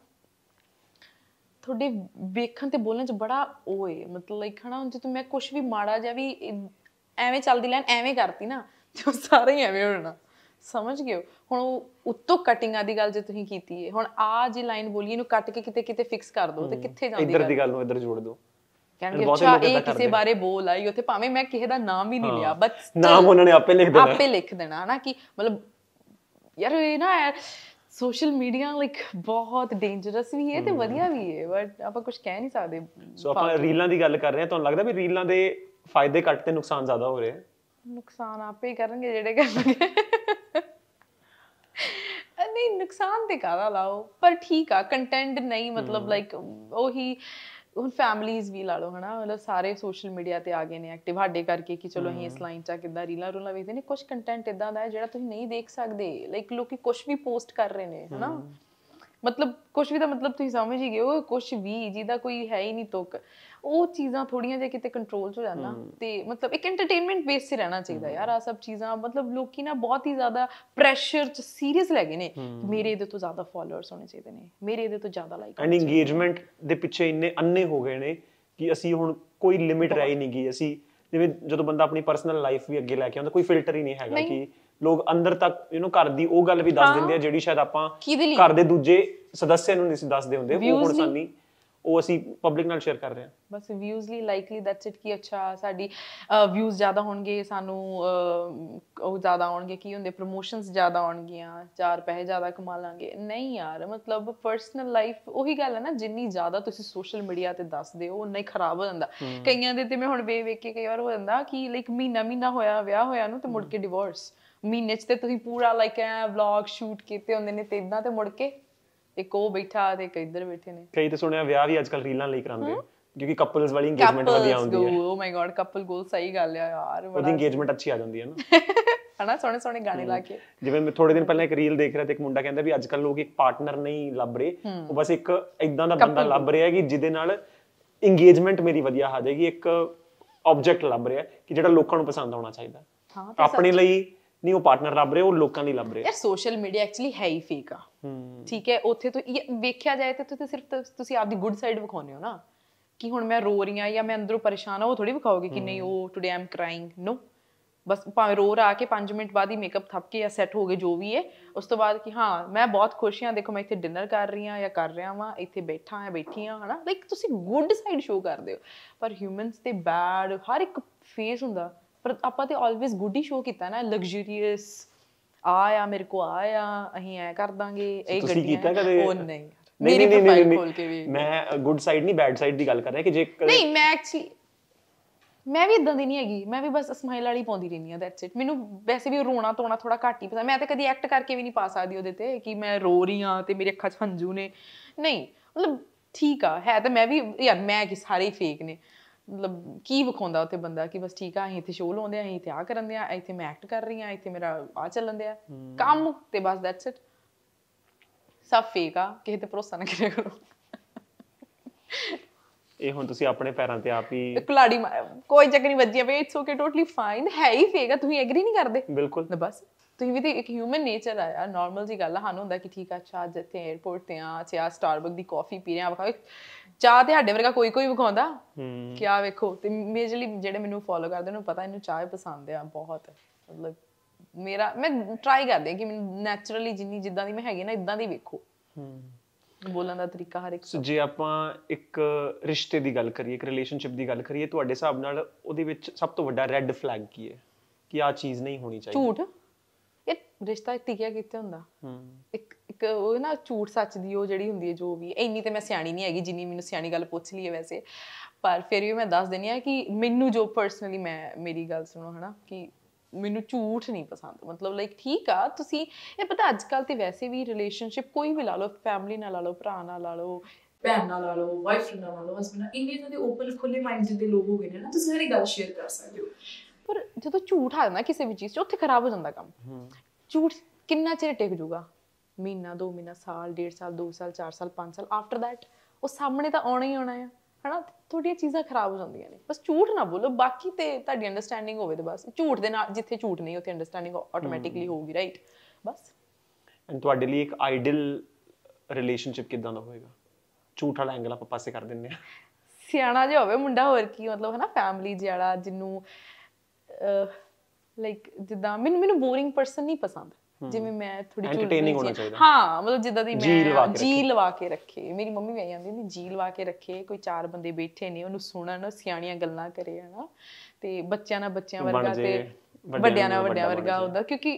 ਤੁਹਾਡੇ ਵੇਖਣ ਤੇ ਬੋਲਣ ਚ ਬੜਾ ਓਏ ਮਤਲਬ ਲਾਈਕ ਹਨਾ ਜੇ ਤੂੰ ਮੈਂ ਕੁਝ ਵੀ ਮਾੜਾ ਜਾਂ ਵੀ ਐਵੇਂ ਚੱਲਦੀ ਲੈਣ ਐਵੇਂ ਕਰਤੀ ਨਾ ਤੇ ਸਾਰੇ ਹੀ ਐਵੇਂ ਹੋਣਾ ਸਮਝ ਗਏ ਹੁਣ ਉਹ ਉੱਤੋਂ ਕਟਿੰਗਾਂ ਦੀ ਗੱਲ ਜੇ ਤੁਸੀਂ ਕੀਤੀ ਹੈ ਹੁਣ ਆ ਜੀ ਲਾਈਨ ਬੋਲੀ ਇਹਨੂੰ ਕੱਟ ਕੇ ਕਿਤੇ ਕਿਤੇ ਫਿਕਸ ਕਰ ਦੋ ਤੇ ਕਿੱਥੇ ਜਾਂਦੀ ਇਧਰ ਦੀ ਗੱਲ ਨੂੰ ਇਧਰ ਜੋੜ ਦੋ ਕਹਿੰਦੇ ਅੱਛਾ ਇਹ ਕਿਸੇ ਬਾਰੇ ਬੋਲ ਆਈ ਉੱਥੇ ਭਾਵੇਂ ਮੈਂ ਕਿਸੇ ਦਾ ਨਾਮ ਹੀ ਨਹੀਂ ਲਿਆ ਬਸ ਨਾਮ ਉਹਨਾਂ ਨੇ ਆਪੇ ਲਿਖ ਦੇਣਾ ਆਪੇ ਲਿਖ ਦੇਣਾ ਹਨਾ ਕਿ ਮਤਲਬ ਯਾਰ ਇਹ ਨਾ ਸੋਸ਼ਲ ਮੀਡੀਆ ਲਾਈਕ ਬਹੁਤ ਡੇਂਜਰਸ ਵੀ ਹੈ ਤੇ ਵਧੀਆ ਵੀ ਹੈ ਬਟ ਆਪਾਂ ਕੁਝ ਕਹਿ ਨਹੀਂ ਸਕਦੇ ਸੋ ਆਪਾਂ ਰੀਲਾਂ ਦੀ ਗੱਲ ਕਰ ਰਹੇ ਹਾਂ ਤੁਹਾਨੂੰ ਲੱਗਦਾ ਵੀ ਰੀਲਾਂ ਦੇ ਫਾਇਦੇ ਘੱਟ ਤੇ ਨੁਕਸਾਨ ਜ਼ਿਆਦਾ ਹੋ ਰਹੇ ਨੁਕਸਾਨ ਆਪੇ ਹੀ ਕਰਨਗੇ ਜਿਹੜੇ ਕਰਨਗੇ ਨਹੀਂ ਨੁਕਸਾਨ ਤੇ ਕਾਦਾ ਲਾਓ ਪਰ ਠੀਕ ਆ ਕੰਟੈਂਟ ਨਹੀਂ ਮਤਲਬ ਲਾਈਕ ਉਹੀ ਹੁਣ ਫੈਮਲੀਆਂ ਵੀ ਲਾ ਲਓ ਹਨਾ ਮਤਲਬ ਸਾਰੇ ਸੋਸ਼ਲ ਮੀਡੀਆ ਤੇ ਆ ਗਏ ਨੇ ਐਕਟਿਵ ਹਾਡੇ ਕਰਕੇ ਕਿ ਚਲੋ ਅਸੀਂ ਇਸ ਲਾਈਨ 'ਚ ਆ ਕਿੱਦਾਂ ਰੀਲਾਂ ਰੋਲਾਂ ਵੇਖਦੇ ਨੇ ਕੁਝ ਕੰਟੈਂਟ ਇਦਾਂ ਦਾ ਹੈ ਜਿਹੜਾ ਤੁਸੀਂ ਨਹੀਂ ਦੇਖ ਸਕਦੇ ਲਾਈਕ ਲੋਕੀ ਕੁਝ ਵੀ ਪੋਸਟ ਕਰ ਰਹੇ ਨੇ ਹਨਾ ਮਤਲਬ ਕੁਝ ਵੀ ਦਾ ਮਤਲਬ ਤੁਸੀਂ ਸਮਝ ਹੀ ਗਏ ਹੋ ਕੁਝ ਵੀ ਜਿਹਦਾ ਕੋਈ ਹੈ ਹੀ ਨਹੀਂ ਤੁਕ ਉਹ ਚੀਜ਼ਾਂ ਥੋੜੀਆਂ ਜਿਹਾ ਕਿਤੇ ਕੰਟਰੋਲ 'ਚ ਹੋ ਜਾਣਾ ਤੇ ਮਤਲਬ ਇੱਕ ਐਂਟਰਟੇਨਮੈਂਟ ਬੇਸ 'ਤੇ ਰਹਿਣਾ ਚਾਹੀਦਾ ਯਾਰ ਆ ਸਭ ਚੀਜ਼ਾਂ ਮਤਲਬ ਲੋਕੀ ਨਾ ਬਹੁਤ ਹੀ ਜ਼ਿਆਦਾ ਪ੍ਰੈਸ਼ਰ 'ਚ ਸੀਰੀਅਸ ਲੱਗੇ ਨੇ ਮੇਰੇ ਇਹਦੇ ਤੋਂ ਜ਼ਿਆਦਾ ਫਾਲੋਅਰਸ ਹੋਣੇ ਚਾਹੀਦੇ ਨੇ ਮੇਰੇ ਇਹਦੇ ਤੋਂ ਜ਼ਿਆਦਾ ਲਾਈਕ ਐਂਡ ਇੰਗੇਜਮੈਂਟ ਦੇ ਪਿੱਛੇ ਇੰਨੇ ਅੰਨੇ ਹੋ ਗਏ ਨੇ ਕਿ ਅਸੀਂ ਹੁਣ ਕੋਈ ਲਿਮਿਟ ਰਹੀ ਨਹੀਂ ਗਈ ਅਸੀਂ ਜਿਵੇਂ ਜਦੋਂ ਬੰਦਾ ਆਪਣੀ ਪਰਸਨਲ ਲਾਈਫ ਵੀ ਅੱਗੇ ਲੈ ਕੇ ਆਉਂਦਾ ਕੋਈ ਫਿਲਟਰ ਹੀ ਨਹੀਂ ਹੈਗਾ ਕਿ ਲੋਕ ਅੰਦਰ ਤੱਕ ਯੂ نو ਘਰ ਦੀ ਉਹ ਗੱਲ ਵੀ ਦੱਸ ਦਿੰਦੇ ਆ ਜਿਹੜੀ ਸ਼ਾਇਦ ਆਪਾਂ ਘਰ ਦੇ ਦੂਜੇ ਸਦੱਸਿਆਂ ਨੂੰ ਨਹੀਂ ਦੱਸਦੇ ਹੁੰਦੇ ਉਹ ਹੁਣ ਸਾਨੂੰ ਉਹ ਅਸੀਂ ਪਬਲਿਕ ਨਾਲ ਸ਼ੇਅਰ ਕਰ ਰਹੇ ਹਾਂ ਬਸ ਵਿਊਜ਼ ਲਈ ਲਾਈਕਲੀ ਦੈਟਸ ਇਟ ਕਿ ਅੱਛਾ ਸਾਡੀ ਵਿਊਜ਼ ਜ਼ਿਆਦਾ ਹੋਣਗੇ ਸਾਨੂੰ ਉਹ ਜ਼ਿਆਦਾ ਆਉਣਗੇ ਕੀ ਹੁੰਦੇ ਪ੍ਰੋਮੋਸ਼ਨਸ ਜ਼ਿਆਦਾ ਆਉਣਗੀਆਂ ਚਾਰ ਪੈਸੇ ਜ਼ਿਆਦਾ ਕਮਾ ਲਾਂਗੇ ਨਹੀਂ ਯਾਰ ਮਤਲਬ ਪਰਸਨਲ ਲਾਈਫ ਉਹੀ ਗੱਲ ਹੈ ਨਾ ਜਿੰਨੀ ਜ਼ਿਆਦਾ ਤੁਸੀਂ ਸੋਸ਼ਲ ਮੀਡੀਆ ਤੇ ਦੱਸਦੇ ਹੋ ਉਨਾ ਹੀ ਖਰਾਬ ਹੋ ਜਾਂਦਾ ਕਈਆਂ ਦੇ ਤੇ ਮੈਂ ਹੁਣ ਵੇ ਵੇਖ ਕੇ ਕਈ ਵਾਰ ਹੋ ਜਾਂਦਾ ਕਿ ਲਾਈਕ ਮਹੀਨਾ ਮਹੀਨਾ ਹੋਇਆ ਵਿਆਹ ਹੋਇਆ ਨੂੰ ਤੇ ਮੁੜ ਕੇ ਡਿਵੋਰਸ ਮਹੀਨੇ ਚ ਤੇ ਤੁਸੀਂ ਪੂਰਾ ਲਾਈਕ ਐ ਵਲੌਗ ਸ਼ੂਟ ਕੀਤੇ ਹੁੰਦੇ ਨੇ ਤੇ ਇਦਾਂ ਤੇ ਮੁੜ ਕੇ ਇੱਕ ਉਹ ਬੈਠਾ ਤੇ ਇੱਕ ਇੱਧਰ ਬੈਠੇ ਨੇ ਕਈ ਤੇ ਸੁਣਿਆ ਵਿਆਹ ਵੀ ਅੱਜਕੱਲ ਰੀਲਾਂ ਲਈ ਕਰਾਉਂਦੇ ਕਿਉਂਕਿ ਕਪਲਸ ਵਾਲੀ ਇੰਗੇਜਮੈਂਟ ਵਧੀਆ ਹੁੰਦੀ ਹੈ ਓ ਮਾਈ ਗॉड ਕਪਲ ਗੋਲ ਸਹੀ ਗੱਲ ਆ ਯਾਰ ਉਹਦੀ ਇੰਗੇਜਮੈਂਟ ਅੱਛੀ ਆ ਜਾਂਦੀ ਹੈ ਨਾ ਹਣਾ ਸੋਹਣੇ ਸੋਹਣੇ ਗਾਣੇ ਲਾ ਕੇ ਜਿਵੇਂ ਮੈਂ ਥੋੜੇ ਦਿਨ ਪਹਿਲਾਂ ਇੱਕ ਰੀਲ ਦੇਖ ਰਿਹਾ ਤੇ ਇੱਕ ਮੁੰਡਾ ਕਹਿੰਦਾ ਵੀ ਅੱਜਕੱਲ ਲੋਕ ਇੱਕ ਪਾਰਟਨਰ ਨਹੀਂ ਲੱਭ ਰਹੇ ਉਹ ਬਸ ਇੱਕ ਇਦਾਂ ਦਾ ਬੰਦਾ ਲੱਭ ਰਿਹਾ ਕਿ ਜਿਹਦੇ ਨਾਲ ਇੰਗੇਜਮੈਂਟ ਮੇਰੀ ਵਧੀਆ ਆ ਜਾਏਗੀ ਇੱਕ ਆਬਜੈਕਟ ਲੱਭ ਰਿਹਾ ਕਿ ਜਿਹੜਾ ਲੋਕਾਂ ਨੂੰ ਪਸੰਦ ਆਉਣਾ ਚਾਹੀਦਾ ਆਪਣੇ ਲਈ ਨਹੀਂ ਉਹ ਪਾਰਟਨਰ ਲੱਭ ਰਹੇ ਉਹ ਲੋਕਾਂ ਲਈ ਲੱਭ ਰਹੇ ਯਾਰ ਸੋਸ਼ਲ ਮੀਡੀਆ ਐਕਚੁਅਲੀ ਹੈ ਹੀ ਫੇਕ ਆ ਠੀਕ ਹੈ ਉੱਥੇ ਤੋਂ ਵੇਖਿਆ ਜਾਏ ਤੇ ਤੁਸੀਂ ਸਿਰਫ ਤੁਸੀਂ ਆਪਦੀ ਗੁੱਡ ਸਾਈਡ ਵਿਖਾਉਂਦੇ ਹੋ ਨਾ ਕਿ ਹੁਣ ਮੈਂ ਰੋ ਰਹੀ ਆ ਜਾਂ ਮੈਂ ਅੰਦਰੋਂ ਪਰੇਸ਼ਾਨ ਆ ਉਹ ਥੋੜੀ ਵਿਖਾਓਗੇ ਕਿ ਨਹੀਂ ਉਹ ਟੁਡੇ ਆਮ ਕਰਾਇੰਗ ਨੋ ਬਸ ਭਾਵੇਂ ਰੋ ਰਾ ਕੇ 5 ਮਿੰਟ ਬਾਅਦ ਹੀ ਮੇਕਅਪ ਥੱਪ ਕੇ ਜਾਂ ਸੈੱਟ ਹੋ ਗਏ ਜੋ ਵੀ ਹੈ ਉਸ ਤੋਂ ਬਾਅਦ ਕਿ ਹਾਂ ਮੈਂ ਬਹੁਤ ਖੁਸ਼ ਹਾਂ ਦੇਖੋ ਮੈਂ ਇੱਥੇ ਡਿਨਰ ਕਰ ਰਹੀ ਆ ਜਾਂ ਕਰ ਰਿਹਾ ਵਾਂ ਇੱਥੇ ਬੈਠਾ ਹਾਂ ਬੈਠੀ ਆ ਹਨਾ ਲਾਈਕ ਤੁਸੀਂ ਗੁੱਡ ਸਾਈਡ ਸ਼ੋ ਕਰਦੇ ਹੋ ਪਰ ਹਿਊਮਨਸ ਤੇ ਬੈਡ ਹਰ ਇੱਕ ਫੇਸ ਹੁੰਦਾ ਪਰ ਆਪਾਂ ਤੇ ਆਲਵੇਸ ਗੁੱਡ ਹੀ ਸ਼ੋਅ ਕੀਤਾ ਨਾ ਲਗਜ਼ਰੀਅਸ ਆ ਆ ਮੇਰੇ ਕੋ ਆ ਆ ਅਸੀਂ ਐ ਕਰ ਦਾਂਗੇ ਇਹ ਗੱਡੀਆਂ ਉਹ ਨਹੀਂ ਮੇਰੀ ਨਹੀਂ ਖੋਲ ਕੇ ਵੀ ਮੈਂ ਗੁੱਡ ਸਾਈਡ ਨਹੀਂ ਬੈਡ ਸਾਈਡ ਦੀ ਗੱਲ ਕਰ ਰਿਹਾ ਕਿ ਜੇ ਨਹੀਂ ਮੈਂ ਐਕਚੁਅਲੀ ਮੈਂ ਵੀ ਇਦਾਂ ਦੀ ਨਹੀਂ ਹੈਗੀ ਮੈਂ ਵੀ ਬਸ ਸਮਾਈਲ ਵਾਲੀ ਪਾਉਂਦੀ ਰਹਿੰਦੀ ਆ ਦੈਟਸ ਇਟ ਮੈਨੂੰ ਵੈਸੇ ਵੀ ਰੋਣਾ ਤੋਣਾ ਥੋੜਾ ਘੱਟ ਹੀ ਪਸੰਦ ਮੈਂ ਤਾਂ ਕਦੀ ਐਕਟ ਕਰਕੇ ਵੀ ਨਹੀਂ ਪਾ ਸਕਦੀ ਉਹਦੇ ਤੇ ਕਿ ਮੈਂ ਰੋ ਰਹੀ ਆ ਤੇ ਮੇਰੇ ਅੱਖਾਂ 'ਚ ਹੰਝੂ ਨੇ ਨਹੀਂ ਮਤਲਬ ਠੀਕ ਆ ਹੈ ਤਾਂ ਮੈਂ ਵੀ ਯਾਰ ਮੈਂ ਕਿ ਸਾਰੇ ਫੇਕ ਨੇ ਮਤਲਬ ਕੀ ਵਿਖਾਉਂਦਾ ਉੱਥੇ ਬੰਦਾ ਕਿ ਬਸ ਠੀਕ ਆ ਅਸੀਂ ਇੱਥੇ ਸ਼ੋਅ ਲਾਉਂਦੇ ਆ ਅਸੀਂ ਇੱਥੇ ਆ ਕਰਨ ਆ ਇੱਥੇ ਮੈਂ ਐਕਟ ਕਰ ਰਹੀ ਆ ਇੱਥੇ ਮੇਰਾ ਆ ਚੱਲੰਦੇ ਆ ਕੰਮ ਤੇ ਬਸ ਦੈਟਸ ਇਟ ਸਭ ਫੇਕ ਆ ਕਿਸੇ ਤੇ ਭਰੋਸਾ ਨਾ ਕਰਿਆ ਕਰੋ ਇਹ ਹੁਣ ਤੁਸੀਂ ਆਪਣੇ ਪੈਰਾਂ ਤੇ ਆਪ ਹੀ ਕੁਲਾੜੀ ਕੋਈ ਚੱਕ ਨਹੀਂ ਵੱਜੀ ਬਈ way it's okay totally fine ਹੈ ਹੀ ਫੇਕ ਆ ਤੁਸੀਂ ਐਗਰੀ ਨਹੀਂ ਕਰਦੇ ਬਿਲਕੁਲ ਬਸ ਤੁਸੀਂ ਵੀ ਤੇ ਇੱਕ ਹਿਊਮਨ ਨੇਚਰ ਆ ਯਾਰ ਨਾਰਮਲ ਜੀ ਗੱਲ ਆ ਸਾਨੂੰ ਹੁੰਦਾ ਕਿ ਠੀਕ ਆ ਅੱਛਾ ਅੱਜ ਇੱਥੇ 에어ਪੋਰਟ ਤੇ ਆ ਅੱਛਾ ਸਟਾਰਬਕ ਦੀ ਕਾਫੀ ਪੀ ਰਹੇ ਆ ਵਖਾ ਚਾਹ ਤੇ ਸਾਡੇ ਵਰਗਾ ਕੋਈ ਕੋਈ ਹੂੰ ਕੀ ਆ ਵੇਖੋ ਤੇ ਮੇਜਰਲੀ ਜਿਹੜੇ ਮੈਨੂੰ ਫੋਲੋ ਕਰਦੇ ਨੇ ਪਤਾ ਇਹਨੂੰ ਚਾਹ ਪਸੰਦ ਆ ਬਹੁਤ ਮਤਲਬ ਮੇਰਾ ਮੈਂ ਟਰਾਈ ਕਰਦੇ ਕਿ ਮੈਨੂੰ ਨੇਚਰਲੀ ਜਿੰਨੀ ਜਿੱਦਾਂ ਦੀ ਮੈਂ ਹੈਗੀ ਨਾ ਇਦਾਂ ਦੀ ਵੇਖੋ ਬੋਲਣ ਦਾ ਤਰੀਕਾ ਹਰ ਇੱਕ ਸੋ ਜੇ ਆਪਾਂ ਇੱਕ ਰਿਸ਼ਤੇ ਦੀ ਗੱਲ ਕਰੀਏ ਇੱਕ ਰਿਲੇਸ਼ਨਸ਼ਿਪ ਦੀ ਗੱਲ ਕਰੀਏ ਤੁਹਾਡੇ ਹਿਸਾਬ ਨਾਲ ਉਹਦੇ ਵਿੱਚ ਸਭ ਤੋਂ ਵੱਡਾ ਰੈੱਡ ਫਲੈਗ ਕੀ ਹੈ ਕਿ ਆ ਚੀਜ਼ ਨਹੀਂ ਹੋਣੀ ਚਾਹੀਦੀ ਝੂਠ ਇਹ ਰਿਸ਼ਤਾ ਟਿਕਿਆ ਕਿੱਥੇ ਹੁੰਦਾ ਇੱਕ ਇੱਕ ਉਹ ਨਾ ਝੂਠ ਸੱਚ ਦੀ ਉਹ ਜਿਹੜੀ ਹੁੰਦੀ ਹੈ ਜੋ ਵੀ ਇੰਨੀ ਤੇ ਮੈਂ ਸਿਆਣੀ ਨਹੀਂ ਹੈਗੀ ਜਿੰਨੀ ਮੈਨੂੰ ਸਿਆਣੀ ਗੱਲ ਪੁੱਛ ਲਈ ਹੈ ਵੈਸੇ ਪਰ ਫਿਰ ਵੀ ਮੈਂ ਦੱਸ ਦਿੰਨੀ ਆ ਕਿ ਮੈਨੂੰ ਜੋ ਪਰਸਨਲੀ ਮੈਂ ਮੇਰੀ ਗੱਲ ਸੁਣੋ ਹਨਾ ਕਿ ਮੈਨੂੰ ਝੂਠ ਨਹੀਂ ਪਸੰਦ ਮਤਲਬ ਲਾਈਕ ਠੀਕ ਆ ਤੁਸੀਂ ਇਹ ਪਤਾ ਅੱਜ ਕੱਲ ਤੇ ਵੈਸੇ ਵੀ ਰਿਲੇਸ਼ਨਸ਼ਿਪ ਕੋਈ ਵੀ ਲਾ ਲਓ ਫੈਮਿਲੀ ਨਾਲ ਲਾ ਲਓ ਭਰਾ ਨਾਲ ਲਾ ਲਓ ਭੈਣ ਨਾਲ ਲਾ ਲਓ ਵਾਈਫ ਨਾਲ ਲਾ ਲਓ ਹਸਬੰਡ ਨਾਲ ਇੰਨੇ ਤਾਂ ਦੇ ਓਪਨ ਖੁੱਲੇ ਮਾਈਂਡ ਦੇ ਲੋਕ ਹੋ ਗਏ ਨੇ ਨਾ ਤੁਸੀਂ ਸਾਰੀ ਗੱਲ ਸ਼ੇਅਰ ਕਰ ਸਕਦੇ ਹੋ ਪਰ ਜਦੋਂ ਝੂਠ ਆ ਜਾਂਦਾ ਕਿਸੇ ਵੀ ਚੀਜ਼ 'ਚ ਉੱਥੇ ਖਰਾਬ ਹੋ ਜਾਂਦਾ ਕੰਮ ਝੂਠ ਕਿੰਨਾ ਚਿਰ ਟਿਕ ਜੂਗਾ ਮਹੀਨਾ ਦੋ ਮਹੀਨਾ ਸਾਲ ਡੇਢ ਸਾਲ ਦੋ ਸਾਲ ਚਾਰ ਸਾਲ ਪੰਜ ਸਾਲ ਆਫਟਰ ਥੈਟ ਉਹ ਸਾਹਮਣੇ ਤਾਂ ਆਉਣਾ ਹੀ ਆਉਣਾ ਹੈ ਹਣਾ ਤੁਹਾਡੀਆਂ ਚੀਜ਼ਾਂ ਖਰਾਬ ਹੋ ਜਾਂਦੀਆਂ ਨੇ ਬਸ ਝੂਠ ਨਾ ਬੋਲੋ ਬਾਕੀ ਤੇ ਤੁਹਾਡੀ ਅੰਡਰਸਟੈਂਡਿੰਗ ਹੋਵੇ ਤੇ ਬਸ ਝੂਠ ਦੇ ਨਾਲ ਜਿੱਥੇ ਝੂਠ ਨਹੀਂ ਉੱਥੇ ਅੰਡਰਸਟੈਂਡਿੰਗ ਆਟੋਮੈਟਿਕਲੀ ਹੋਊਗੀ ਰਾਈਟ ਬਸ ਐਂਡ ਤੁਹਾਡੇ ਲਈ ਇੱਕ ਆਈਡੀਅਲ ਰਿਲੇਸ਼ਨਸ਼ਿਪ ਕਿਦਾਂ ਦਾ ਹੋਵੇਗਾ ਝੂਠ ਵਾਲਾ ਐਂਗਲ ਆਪਾਂ ਪਾਸੇ ਕਰ ਦਿੰਨੇ ਆ ਸਿਆਣਾ ਜਿਹਾ ਹੋਵੇ ਮੁੰਡਾ ਹੋਰ ਕੀ ਮਤਲਬ ਨਾ ਫੈਮਿਲੀ ਜਿਹੜਾ ਜਿੰਨੂੰ ਲਾਈਕ ਜਿੱਦਾਂ ਮੈਨੂੰ ਮੈਨੂੰ ਬੋਰਿੰਗ ਪਰਸਨ ਨਹੀਂ ਪਸੰਦ ਜਿਵੇਂ ਮੈਂ ਥੋੜੀ ਐਂਟਰਟੇਨਿੰਗ ਹੋਣਾ ਚਾਹੀਦਾ ਹਾਂ ਮਤਲਬ ਜਿੱਦਾਂ ਦੀ ਮੈਂ ਜੀ ਲਵਾ ਕੇ ਰੱਖੇ ਮੇਰੀ ਮੰਮੀ ਵੀ ਆਈ ਜਾਂਦੀ ਨੇ ਜੀ ਲਵਾ ਕੇ ਰੱਖੇ ਕੋਈ ਚਾਰ ਬੰਦੇ ਬੈਠੇ ਨੇ ਉਹਨੂੰ ਸੁਣਨ ਸਿਆਣੀਆਂ ਗੱਲਾਂ ਕਰੇ ਹਨਾ ਤੇ ਬੱਚਿਆਂ ਨਾਲ ਬੱਚਿਆਂ ਵਰਗਾ ਤੇ ਵੱਡਿਆਂ ਨਾਲ ਵੱਡਿਆਂ ਵਰਗਾ ਹੁੰਦਾ ਕਿਉਂਕਿ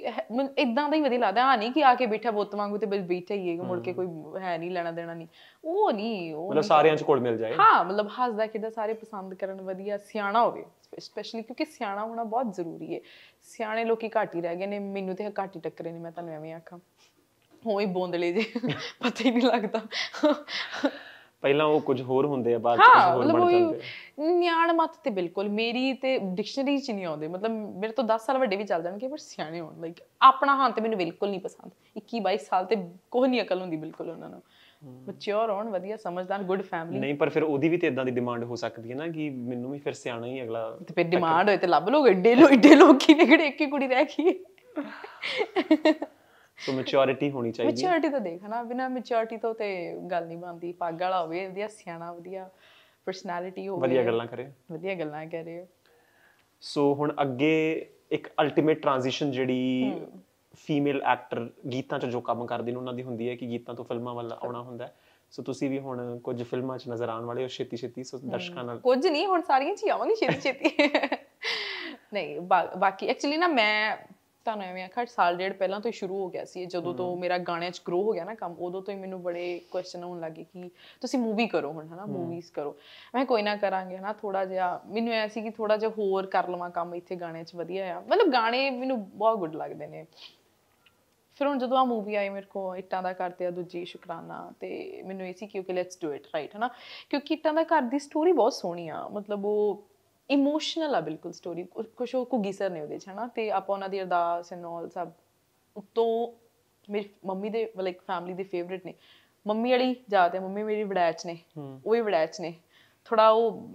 ਇਦਾਂ ਦਾ ਹੀ ਵਧੀਆ ਲੱਗਦਾ ਆ ਨਹੀਂ ਕਿ ਆ ਕੇ ਬੈਠਾ ਬੋਤ ਵਾਂਗੂ ਤੇ ਬਸ ਬੈਠਾ ਹੀ ਹੈ ਮੁੜ ਕੇ ਕੋਈ ਹੈ ਨਹੀਂ ਲੈਣਾ ਦੇਣਾ ਨਹੀਂ ਉਹ ਨਹੀਂ ਉਹ ਮਤਲਬ ਸਾਰਿਆਂ ਚ ਕੋਲ ਮਿਲ ਜਾਏ ਹਾਂ ਮਤਲਬ ਹੱਸਦਾ ਕਿਦਾਂ ਸਾਰੇ ਪਸੰਦ ਕਰਨ ਵਧੀਆ ਸਿਆਣਾ ਹੋਵੇ ਸਪੈਸ਼ਲੀ ਕਿਉਂਕਿ ਸਿਆਣਾ ਹੋਣਾ ਬਹੁਤ ਜ਼ਰੂਰੀ ਹੈ ਸਿਆਣੇ ਲੋਕੀ ਘਾਟ ਹੀ ਰਹਿ ਗਏ ਨੇ ਮੈਨੂੰ ਤੇ ਘਾਟ ਹੀ ਟੱਕਰੇ ਨੇ ਮੈਂ ਤੁਹਾਨੂੰ ਐਵੇਂ ਆਖਾਂ ਹੋਈ ਬੋਂਦਲੇ ਜੇ ਪਤਾ ਹੀ ਨਹੀਂ ਲੱਗਦਾ ਪਹਿਲਾਂ ਉਹ ਕੁਝ ਹੋਰ ਹੁੰਦੇ ਆ ਬਾਅਦ ਵਿੱਚ ਹੋਰ ਬਣ ਜਾਂਦੇ ਹਾਂ ਨਿਆਣ ਮਤ ਤੇ ਬਿਲਕੁਲ ਮੇਰੀ ਤੇ ਡਿਕਸ਼ਨਰੀ ਚ ਨਹੀਂ ਆਉਂਦੇ ਮਤਲਬ ਮੇਰੇ ਤੋਂ 10 ਸਾਲ ਵੱਡੇ ਵੀ ਚੱਲ ਜਾਣਗੇ ਪਰ ਸਿਆਣੇ ਹੋਣ ਲਾਈਕ ਆਪਣਾ ਹਾਂ ਤੇ ਮੈਨੂੰ ਬਿਲਕੁਲ ਨਹੀਂ ਪਸੰਦ 21 22 ਸਾਲ ਤੇ ਕੋਈ ਨਹੀਂ ਅਕਲ ਹੁੰਦੀ ਬਿਲਕੁਲ ਉਹਨਾਂ ਨੂੰ ਮੈਚੁਰ ਹੋਣ ਵਧੀਆ ਸਮਝਦਾਰ ਗੁੱਡ ਫੈਮਿਲੀ ਨਹੀਂ ਪਰ ਫਿਰ ਉਹਦੀ ਵੀ ਤੇ ਇਦਾਂ ਦੀ ਡਿਮਾਂਡ ਹੋ ਸਕਦੀ ਹੈ ਨਾ ਕਿ ਮੈਨੂੰ ਵੀ ਫਿਰ ਸਿਆਣਾ ਹੀ ਅਗਲਾ ਤੇ ਫਿਰ ਡਿਮਾਂਡ ਹੋਏ ਤੇ ਲੱਭ ਲੋ ਏਡੇ ਲੋ ਏਡੇ ਲੋਕੀ ਨੇ ਕਿਹੜੇ ਇੱਕ ਹੀ ਕੁੜੀ ਰਹਿ ਗਈ ਸੋ ਮੈਚੁਰਿਟੀ ਹੋਣੀ ਚਾਹੀਦੀ ਹੈ ਮੈਚੁਰਿਟੀ ਤਾਂ ਦੇਖ ਨਾ ਬਿਨਾ ਮੈਚੁਰਿਟੀ ਤੋਂ ਤੇ ਗੱਲ ਨਹੀਂ ਬਣਦੀ ਪੱਗ ਵਾਲਾ ਹੋਵੇ ਵਧੀਆ ਸਿਆਣਾ ਵਧੀਆ ਪਰਸਨੈਲਿਟੀ ਹੋਵੇ ਵਧੀਆ ਗੱਲਾਂ ਕਰੇ ਵਧੀਆ ਗੱਲਾਂ ਕਰੇ ਸੋ ਹੁਣ ਅੱਗੇ ਇੱਕ ਅਲਟੀਮੇਟ ਟ੍ਰਾਂਜੀਸ਼ਨ ਜਿਹੜੀ ਫੀਮੇਲ ਐਕਟਰ ਗੀਤਾਂ 'ਚ ਜੋ ਕੰਮ ਕਰਦੇ ਨੇ ਉਹਨਾਂ ਦੀ ਹੁੰਦੀ ਹੈ ਕਿ ਗੀਤਾਂ ਤੋਂ ਫਿਲਮਾਂ ਵੱਲ ਆਉਣਾ ਹੁੰਦਾ ਸੋ ਤੁਸੀਂ ਵੀ ਹੁਣ ਕੁਝ ਫਿਲਮਾਂ 'ਚ ਨਜ਼ਰ ਆਉਣ ਵਾਲੇ ਹੋ ਛੇਤੀ ਛੇਤੀ ਸੋ ਦਰਸ਼ਕਾਂ ਨਾਲ ਕੁਝ ਨਹੀਂ ਹੁਣ ਸਾਰੀਆਂ 'ਚ ਆਉਣੀ ਛੇਤੀ ਛੇਤੀ ਨਹੀਂ ਬਾਕੀ ਐਕਚੁਅਲੀ ਨਾ ਮੈਂ ਤੁਹਾਨੂੰ ਐਵੇਂ ਆਖੜ ਸਾਲ ਡੇਢ ਪਹਿਲਾਂ ਤੋਂ ਹੀ ਸ਼ੁਰੂ ਹੋ ਗਿਆ ਸੀ ਜਦੋਂ ਤੋਂ ਮੇਰਾ ਗਾਣਿਆਂ 'ਚ ਗਰੋ ਹੋ ਗਿਆ ਨਾ ਕੰਮ ਉਦੋਂ ਤੋਂ ਹੀ ਮੈਨੂੰ ਬੜੇ ਕੁਐਸਚਨ ਆਉਣ ਲੱਗੇ ਕਿ ਤੁਸੀਂ ਮੂਵੀ ਕਰੋ ਹੁਣ ਹਨਾ ਮੂਵੀਜ਼ ਕਰੋ ਮੈਂ ਕੋਈ ਨਾ ਕਰਾਂਗੇ ਹਨਾ ਥੋੜਾ ਜਿਹਾ ਮੈਨੂੰ ਐ ਸੀ ਕਿ ਥੋੜਾ ਜਿਹਾ ਹੋਰ ਕਰ ਲਵਾਂ ਕੰਮ ਇੱਥੇ ਗਾਣਿਆਂ 'ਚ ਵਧੀਆ ਆ ਮਤਲਬ ਗਾਣੇ ਮੈਨੂੰ ਬਹੁਤ ਗੁੱਡ ਲੱਗਦੇ ਨੇ ਫਿਰ ਹੁਣ ਜਦੋਂ ਆ ਮੂਵੀ ਆਈ ਮੇਰੇ ਕੋ ਇੱਟਾਂ ਦਾ ਕਰਦੇ ਆ ਦੂਜੀ ਸ਼ੁਕਰਾਨਾ ਤੇ ਮੈਨੂੰ ਇਹ ਸੀ ਕਿ ਲੈਟਸ ਡੂ ਇਟ ਰਾਈਟ ਹਨਾ ਕਿਉਂਕਿ ਇੱਟਾਂ ਦਾ ਘਰ ਦੀ ਸਟੋਰੀ ਬਹੁਤ ਸੋਹਣੀ ਆ ਮਤਲਬ ਉਹ ਇਮੋਸ਼ਨਲ ਆ ਬਿਲਕੁਲ ਸਟੋਰੀ ਕੁਛ ਉਹ ਘੁਗੀ ਨਹੀਂ ਨੇ ਉਹਦੇ ਚ ਹਨਾ ਤੇ ਆਪਾਂ ਉਹਨਾਂ ਦੀ ਅਰਦਾਸ ਐਂਡ ਆਲ ਸਭ ਉਤੋਂ ਮੇਰੀ ਮੰਮੀ ਦੇ ਲਾਈਕ ਫੈਮਿਲੀ ਦੇ ਫੇਵਰਿਟ ਨੇ ਮੰਮੀ ਵਾਲੀ ਜਾਤ ਹੈ ਮੰਮੀ ਮੇਰੀ ਵੜੈਚ ਨੇ ਉਹ ਵੀ ਵੜੈਚ ਨੇ ਥੋੜਾ ਉਹ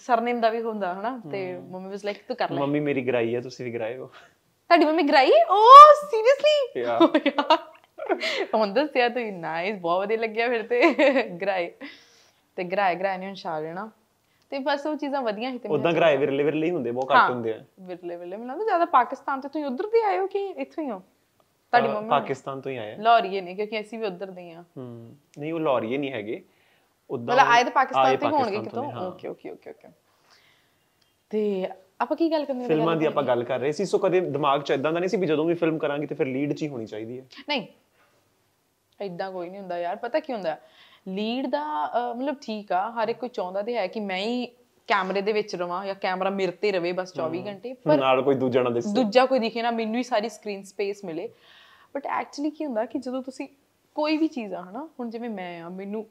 ਸਰਨੇਮ ਦਾ ਵੀ ਹੁੰਦਾ ਹਨਾ ਤੇ ਮੰਮੀ ਵਾਸ ਲਾਈਕ ਤੂੰ ਕਰ ਲੈ ਮੰਮੀ ਮੇਰੀ ਗਰਾਈ ਹੈ ਤੁਸੀਂ ਵੀ ਗਰਾਏ ਹੋ ਤੁਹਾਡੀ ਮੰਮੀ ਗਰਾਈ ਓ ਸੀਰੀਅਸਲੀ ਯਾ ਹੁਣ ਦੱਸਿਆ ਤੂੰ ਨਾਈਸ ਬਹੁਤ ਵਧੀਆ ਲੱਗਿਆ ਫਿਰ ਤੇ ਗਰਾਈ ਤੇ ਗਰਾਈ ਗਰਾਈ ਨੇ ਛਾਲ ਲੈਣਾ ਤੇ ਬਸ ਉਹ ਚੀਜ਼ਾਂ ਵਧੀਆਂ ਹੀ ਤੇ ਉਦਾਂ ਗਰਾਈ ਵਿਰਲੇ ਵਿਰਲੇ ਹੀ ਹੁੰਦੇ ਬਹੁਤ ਘੱਟ ਹੁੰਦੇ ਆ ਵਿਰਲੇ ਵਿਰਲੇ ਮੈਨੂੰ ਲੱਗਦਾ ਜ਼ਿਆਦਾ ਪਾਕਿਸਤਾਨ ਤੇ ਤੁਸੀਂ ਉਧਰ ਦੇ ਆਏ ਹੋ ਕਿ ਇੱਥੋਂ ਹੀ ਹੋ ਤੁਹਾਡੀ ਮੰਮੀ ਪਾਕਿਸਤਾਨ ਤੋਂ ਹੀ ਆਏ ਆ ਲਾਹੌਰੀਏ ਨਹੀਂ ਕਿਉਂਕਿ ਅਸੀਂ ਵੀ ਉਧਰ ਦੇ ਆ ਹੂੰ ਨਹੀਂ ਉਹ ਲਾਹੌਰੀਏ ਨਹੀਂ ਹੈਗੇ ਉਦਾਂ ਮਤਲਬ ਆਏ ਤਾਂ ਪਾਕਿਸਤਾਨ ਤੋਂ ਹੋਣਗੇ ਕਿਤੋਂ ਓਕੇ ਓਕੇ ਓਕੇ ਓਕੇ ਤੇ ਆਪਾਂ ਕੀ ਗੱਲ ਕਰਨੀ ਫਿਲਮਾਂ ਦੀ ਆਪਾਂ ਗੱਲ ਕਰ ਰਹੇ ਸੀ ਸੋ ਕਦੇ ਦਿਮਾਗ 'ਚ ਇਦਾਂ ਦਾ ਨਹੀਂ ਸੀ ਵੀ ਜਦੋਂ ਵੀ ਫਿਲਮ ਕਰਾਂਗੇ ਤੇ ਫਿਰ ਲੀਡ 'ਚ ਹੀ ਹੋਣੀ ਚਾਹੀਦੀ ਹੈ ਨਹੀਂ ਇਦਾਂ ਕੋਈ ਨਹੀਂ ਹੁੰਦਾ ਯਾਰ ਪਤਾ ਕੀ ਹੁੰਦਾ ਲੀਡ ਦਾ ਮਤਲਬ ਠੀਕ ਆ ਹਰ ਇੱਕ ਕੋਈ ਚਾਹੁੰਦਾ ਤੇ ਹੈ ਕਿ ਮੈਂ ਹੀ ਕੈਮਰੇ ਦੇ ਵਿੱਚ ਰਵਾਂ ਜਾਂ ਕੈਮਰਾ ਮੇਰੇ ਤੇ ਰਵੇ ਬਸ 24 ਘੰਟੇ ਪਰ ਨਾਲ ਕੋਈ ਦੂਜਾ ਨਾ ਦਿਸੇ ਦੂਜਾ ਕੋਈ ਦਿਖੇ ਨਾ ਮੈਨੂੰ ਹੀ ਸਾਰੀ ਸਕਰੀਨ ਸਪੇਸ ਮਿਲੇ ਬਟ ਐਕਚੁਅਲੀ ਕੀ ਹੁੰਦਾ ਕਿ ਜਦੋਂ ਤੁਸੀਂ ਕੋਈ ਵੀ ਚੀਜ਼ ਆ ਹਨਾ ਹੁਣ ਜਿਵੇਂ ਮੈਂ ਆ ਮੈਨੂੰ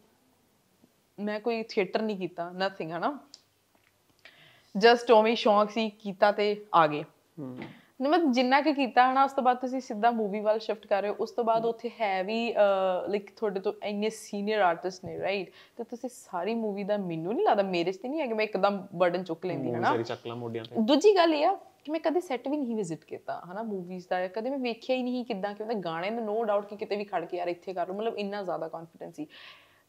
ਮੈਂ ਕੋਈ ਥੀਏਟਰ ਨਹੀਂ ਕੀਤਾ ਨਥਿੰਗ ਹਨਾ ਜਸਟ ਟੋਮੀ ਸ਼ੌਂਕ ਸੀ ਕੀਤਾ ਤੇ ਆ ਗਏ ਮਤਲਬ ਜਿੰਨਾ ਕਿ ਕੀਤਾ ਹਨਾ ਉਸ ਤੋਂ ਬਾਅਦ ਤੁਸੀਂ ਸਿੱਧਾ ਮੂਵੀ ਵੱਲ ਸ਼ਿਫਟ ਕਰ ਰਹੇ ਹੋ ਉਸ ਤੋਂ ਬਾਅਦ ਉੱਥੇ ਹੈ ਵੀ ਲਾਈਕ ਤੁਹਾਡੇ ਤੋਂ ਇੰਨੇ ਸੀਨੀਅਰ ਆਰਟਿਸਟ ਨੇ ਰਾਈਟ ਤੇ ਤੁਸੀਂ ਸਾਰੀ ਮੂਵੀ ਦਾ ਮੈਨੂੰ ਨਹੀਂ ਲੱਗਦਾ ਮੇਰੇ 'ਚ ਤੇ ਨਹੀਂ ਹੈ ਕਿ ਮੈਂ ਇੱਕਦਮ ਬਰਡਨ ਚੁੱਕ ਲੈਂਦੀ ਹਨਾ ਸਾਰੀ ਚੱਕਲਾ ਮੋੜੀਆਂ ਤੇ ਦੂਜੀ ਗੱਲ ਇਹ ਆ ਕਿ ਮੈਂ ਕਦੇ ਸੈੱਟ ਵੀ ਨਹੀਂ ਵਿਜ਼ਿਟ ਕੀਤਾ ਹਨਾ ਮੂਵੀਜ਼ ਦਾ ਕਦੇ ਮੈਂ ਵੇਖਿਆ ਹੀ ਨਹੀਂ ਕਿਦਾਂ ਕਿ ਉਹਦੇ ਗਾਣੇ ਨੂੰ ਨੋ ਡਾਊਟ ਕਿ ਕਿਤੇ ਵੀ ਖੜ ਕੇ ਯਾਰ ਇੱਥੇ ਕਰ ਲਓ ਮਤਲਬ ਇੰਨਾ ਜ਼ਿਆਦਾ ਕੌਨਫੀਡੈਂਸ ਸੀ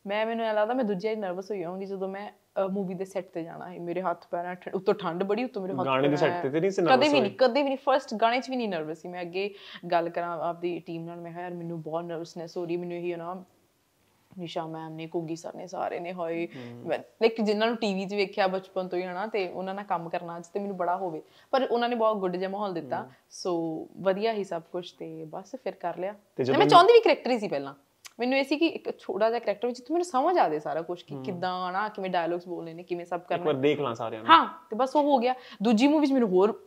ਮੈਂ ਮੈਨੂੰ ਇਹ ਲੱਗਦਾ ਮੈਂ ਦੂਜੇ ਹੀ ਨਰਵਸ ਹੋਈ ਹੋਵਾਂਗੀ ਜਦੋਂ ਮੈਂ ਮੂਵੀ ਦੇ ਸੈੱਟ ਤੇ ਜਾਣਾ ਹੈ ਮੇਰੇ ਹੱਥ ਪੈਰਾਂ ਉੱਤੋਂ ਠੰਡ ਬੜੀ ਉੱਤੋਂ ਮੇਰੇ ਹੱਥ ਗਾਣੇ ਦੇ ਸੈੱਟ ਤੇ ਨਹੀਂ ਸੀ ਨਰਵਸ ਕਦੇ ਵੀ ਨਹੀਂ ਕਦੇ ਵੀ ਨਹੀਂ ਫਰਸਟ ਗਾਣੇ 'ਚ ਵੀ ਨਹੀਂ ਨਰਵਸ ਸੀ ਮੈਂ ਅੱਗੇ ਗੱਲ ਕਰਾਂ ਆਪਦੀ ਟੀਮ ਨਾਲ ਮੈਂ ਕਿਹਾ ਯਾਰ ਮੈਨੂੰ ਬਹੁਤ ਨਰਵਸਨੈਸ ਹੋ ਰਹੀ ਮੈਨੂੰ ਇਹ ਨਾ ਨਿਸ਼ਾ ਮੈਮ ਨੇ ਕੋਗੀ ਸਰ ਨੇ ਸਾਰੇ ਨੇ ਹੋਏ ਲਾਈਕ ਜਿਨ੍ਹਾਂ ਨੂੰ ਟੀਵੀ 'ਚ ਵੇਖਿਆ ਬਚਪਨ ਤੋਂ ਹੀ ਹਨਾ ਤੇ ਉਹਨਾਂ ਨਾਲ ਕੰਮ ਕਰਨਾ ਅੱਜ ਤੇ ਮੈਨੂੰ ਬੜਾ ਹੋਵੇ ਪਰ ਉਹਨਾਂ ਨੇ ਬਹੁਤ ਗੁੱਡ ਜਿਹਾ ਮਾਹੌਲ ਦਿੱਤਾ ਸੋ ਵਧੀਆ ਹੀ ਸਭ ਕੁਝ ਤੇ ਬਸ ਫਿਰ ਕਰ ਲਿਆ ਮੈਂ ਚਾਹੁੰਦੀ ਵੀ ਕਰੈਕਟਰ ਹੀ ਸੀ ਪਹਿਲਾਂ ਮੈਨੂੰ ਇਹ ਸੀ ਕਿ ਇੱਕ ਛੋਟਾ ਜਿਹਾ ਕੈਰੈਕਟਰ ਵਿੱਚ ਜਿੱਥੇ ਮੈਨੂੰ ਸਮਝ ਆ ਜਾਵੇ ਸਾਰਾ ਕੁਝ ਕਿ ਕਿੱਦਾਂ ਆਣਾ ਕਿਵੇਂ ਡਾਇਲੌਗਸ ਬੋਲਨੇ ਨੇ ਕਿਵੇਂ ਸਭ ਕਰਨਾ ਇੱਕ ਵਾਰ ਦੇਖ ਲਾਂ ਸਾਰਿਆਂ ਨੂੰ ਹਾਂ ਤੇ ਬਸ ਉਹ ਹੋ ਗਿਆ ਦੂਜੀ ਮੂਵੀ ਵਿੱਚ ਮੈਨੂੰ ਹੋਰ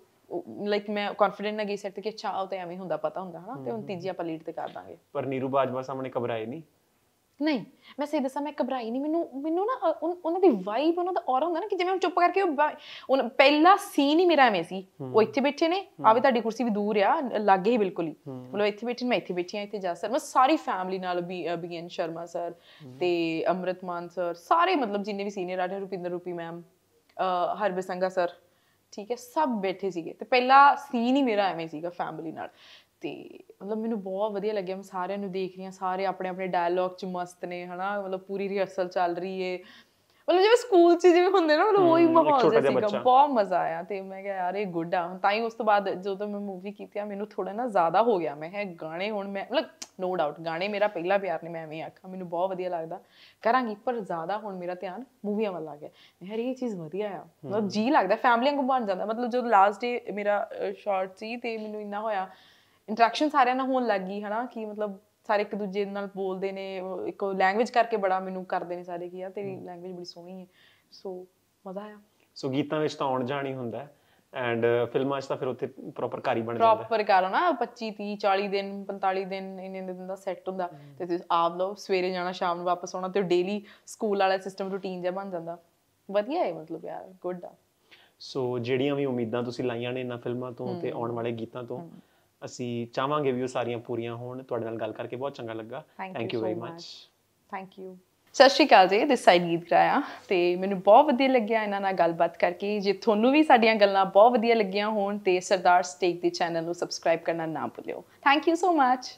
ਲਾਈਕ ਮੈਂ ਕੌਨਫੀਡੈਂਟ ਨਾ ਗਈ ਸੈਟ ਤੇ ਕਿ ਅੱਛਾ ਆਉ ਤਾਂ ਐਵੇਂ ਹੁੰਦਾ ਪਤਾ ਹੁੰਦਾ ਹਨਾ ਤੇ ਹੁਣ ਤੀਜੀ ਆਪਾਂ ਲੀਡ ਤੇ ਕਰ ਦਾਂਗੇ ਪਰ ਨੀਰੂ ਬਾਜਵਾ ਸਾਹਮਣੇ ਘਬਰਾਏ ਨਹੀਂ ਨਹੀਂ ਮੈਂ ਸਹੀ ਦੱਸਾਂ ਮੈਂ ਘਬਰਾਈ ਨਹੀਂ ਮੈਨੂੰ ਮੈਨੂੰ ਨਾ ਉਹਨਾਂ ਦੀ ਵਾਈਬ ਉਹਨਾਂ ਦਾ ਔਰਾ ਹੁੰਦਾ ਨਾ ਕਿ ਜਿਵੇਂ ਉਹ ਚੁੱਪ ਕਰਕੇ ਉਹ ਪਹਿਲਾ ਸੀਨ ਹੀ ਮੇਰਾ ਐਵੇਂ ਸੀ ਉਹ ਇੱਥੇ ਬੈਠੇ ਨੇ ਆ ਵੀ ਤੁਹਾਡੀ ਕੁਰਸੀ ਵੀ ਦੂਰ ਆ ਲੱਗੇ ਹੀ ਬਿਲਕੁਲ ਹੀ ਮਤਲਬ ਇੱਥੇ ਬੈਠੇ ਮੈਂ ਇੱਥੇ ਬੈਠੀ ਆ ਇੱਥੇ ਜਾ ਸਰ ਮੈਂ ਸਾਰੀ ਫੈਮਿਲੀ ਨਾਲ ਵੀ ਬਿਗਨ ਸ਼ਰਮਾ ਸਰ ਤੇ ਅਮਰਤ ਮਾਨ ਸਰ ਸਾਰੇ ਮਤਲਬ ਜਿੰਨੇ ਵੀ senior artist Rupinder Rupi ma'am ਹਰਬਿਸੰਗਾ ਸਰ ਠੀਕ ਹੈ ਸਭ ਬੈਠੇ ਸੀਗੇ ਤੇ ਪਹਿਲਾ ਸੀਨ ਹੀ ਮੇਰਾ ਐਵੇਂ ਸੀਗਾ ਫੈਮਿਲੀ ਨਾਲ ਤੇ ਮਤਲਬ ਮੈਨੂੰ ਬਹੁਤ ਵਧੀਆ ਲੱਗਿਆ ਮੈਂ ਸਾਰਿਆਂ ਨੂੰ ਦੇਖ ਰਹੀ ਹਾਂ ਸਾਰੇ ਆਪਣੇ ਆਪਣੇ ਡਾਇਲੌਗ 'ਚ ਮਸਤ ਨੇ ਹਨਾ ਮਤਲਬ ਪੂਰੀ ਰਿਹਰਸਲ ਚੱਲ ਰਹੀ ਏ ਮਤਲਬ ਜਿਵੇਂ ਸਕੂਲ 'ਚ ਜਿਵੇਂ ਹੁੰਦੇ ਨਾ ਮਤਲਬ ਉਹੀ ਮਾਹੌਲ ਜਿਹਾ ਸੀਗਾ ਬਹੁਤ ਮਜ਼ਾ ਆਇਆ ਤੇ ਮੈਂ ਕਿਹਾ ਯਾਰ ਇਹ ਗੁੱਡ ਆ ਤਾਂ ਹੀ ਉਸ ਤੋਂ ਬਾਅਦ ਜਦੋਂ ਮੈਂ ਮੂਵੀ ਕੀਤੀ ਆ ਮੈਨੂੰ ਥੋੜਾ ਨਾ ਜ਼ਿਆਦਾ ਹੋ ਗਿਆ ਮੈਂ ਹੈ ਗਾਣੇ ਹੁਣ ਮੈਂ ਮਤਲਬ ਨੋ ਡਾਊਟ ਗਾਣੇ ਮੇਰਾ ਪਹਿਲਾ ਪਿਆਰ ਨੇ ਮੈਂ ਐਵੇਂ ਆਖਾਂ ਮੈਨੂੰ ਬਹੁਤ ਵਧੀਆ ਲੱਗਦਾ ਕਰਾਂਗੀ ਪਰ ਜ਼ਿਆਦਾ ਹੁਣ ਮੇਰਾ ਧਿਆਨ ਮੂਵੀਆਂ ਵੱਲ ਆ ਗਿਆ ਹਰ ਇਹ ਚੀਜ਼ ਵਧੀਆ ਆ ਮਤਲਬ ਜੀ ਲੱਗਦਾ ਫੈਮਲੀ ਵਾਂਗੂ ਬਣ ਜਾਂਦਾ ਮਤਲਬ ਜਦੋਂ ਲਾਸਟ ਡੇ ਮੇਰਾ ਸ਼ਾਰਟ ਸੀ ਤੇ ਮੈਨੂੰ ਇੰਨਾ ਹੋਇਆ ਇੰਟਰੈਕਸ਼ਨ ਸਾਰਿਆਂ ਨਾਲ ਹੋਣ ਲੱਗ ਗਈ ਹਨਾ ਕਿ ਮਤਲਬ ਸਾਰੇ ਇੱਕ ਦੂਜੇ ਨਾਲ ਬੋਲਦੇ ਨੇ ਇੱਕ ਲੈਂਗੁਏਜ ਕਰਕੇ ਬੜਾ ਮੈਨੂੰ ਕਰਦੇ ਨੇ ਸਾਰੇ ਕਿ ਆ ਤੇਰੀ ਲੈਂਗੁਏਜ ਬੜੀ ਸੋਹਣੀ ਹੈ ਸੋ ਮਜ਼ਾ ਆਇਆ ਸੋ ਗੀਤਾਂ ਵਿੱਚ ਤਾਂ ਆਉਣ ਜਾਣੀ ਹੁੰਦਾ ਐਂਡ ਫਿਲਮਾਂ 'ਚ ਤਾਂ ਫਿਰ ਉੱਥੇ ਪ੍ਰੋਪਰ ਕਾਰੀ ਬਣ ਜਾਂਦਾ ਪ੍ਰੋਪਰ ਕਾਰ ਨਾ 25 30 40 ਦਿਨ 45 ਦਿਨ ਇੰਨੇ ਦਿਨ ਦਾ ਸੈੱਟ ਹੁੰਦਾ ਤੇ ਤੁਸੀਂ ਆਪ ਲੋ ਸਵੇਰੇ ਜਾਣਾ ਸ਼ਾਮ ਨੂੰ ਵਾਪਸ ਆਉਣਾ ਤੇ ਡੇਲੀ ਸਕੂਲ ਵਾਲਾ ਸਿਸਟਮ ਰੂਟੀਨ ਜਿਹਾ ਬਣ ਜਾਂਦਾ ਵਧੀਆ ਹੈ ਮਤਲਬ ਯਾਰ ਗੁੱਡ ਆ ਸੋ ਜਿਹੜੀਆਂ ਵੀ ਉਮੀਦਾਂ ਤੁਸੀਂ ਲਾਈਆਂ ਨੇ ਇਹਨਾਂ ਫਿਲਮਾਂ ਤੋਂ ਤੇ ਆਉਣ ਵਾਲੇ ਗੀਤਾਂ ਤੋਂ ਅਸੀਂ ਚਾਹਾਂਗੇ ਵੀ ਉਹ ਸਾਰੀਆਂ ਪੂਰੀਆਂ ਹੋਣ ਤੁਹਾਡੇ ਨਾਲ ਗੱਲ ਕਰਕੇ ਬਹੁਤ ਚੰਗਾ ਲੱਗਾ thank you very much thank you ਸਤਿ ਸ਼੍ਰੀ ਅਕਾਲ ਜੀ ਦਿਸ ਸਾਈਡ ਗੀਤ ਕਰਾਇਆ ਤੇ ਮੈਨੂੰ ਬਹੁਤ ਵਧੀਆ ਲੱਗਿਆ ਇਹਨਾਂ ਨਾਲ ਗੱਲਬਾਤ ਕਰਕੇ ਜੇ ਤੁਹਾਨੂੰ ਵੀ ਸਾਡੀਆਂ ਗੱਲਾਂ ਬਹੁਤ ਵਧੀਆ ਲੱਗੀਆਂ ਹੋਣ ਤੇ ਸਰਦਾਰ ਸਟੇਕ ਦੇ ਚੈਨਲ ਨੂੰ ਸਬਸਕ੍ਰਾਈਬ ਕਰਨਾ ਨਾ ਭੁੱਲਿਓ ਥੈਂਕ ਯੂ ਸੋ ਮੱਚ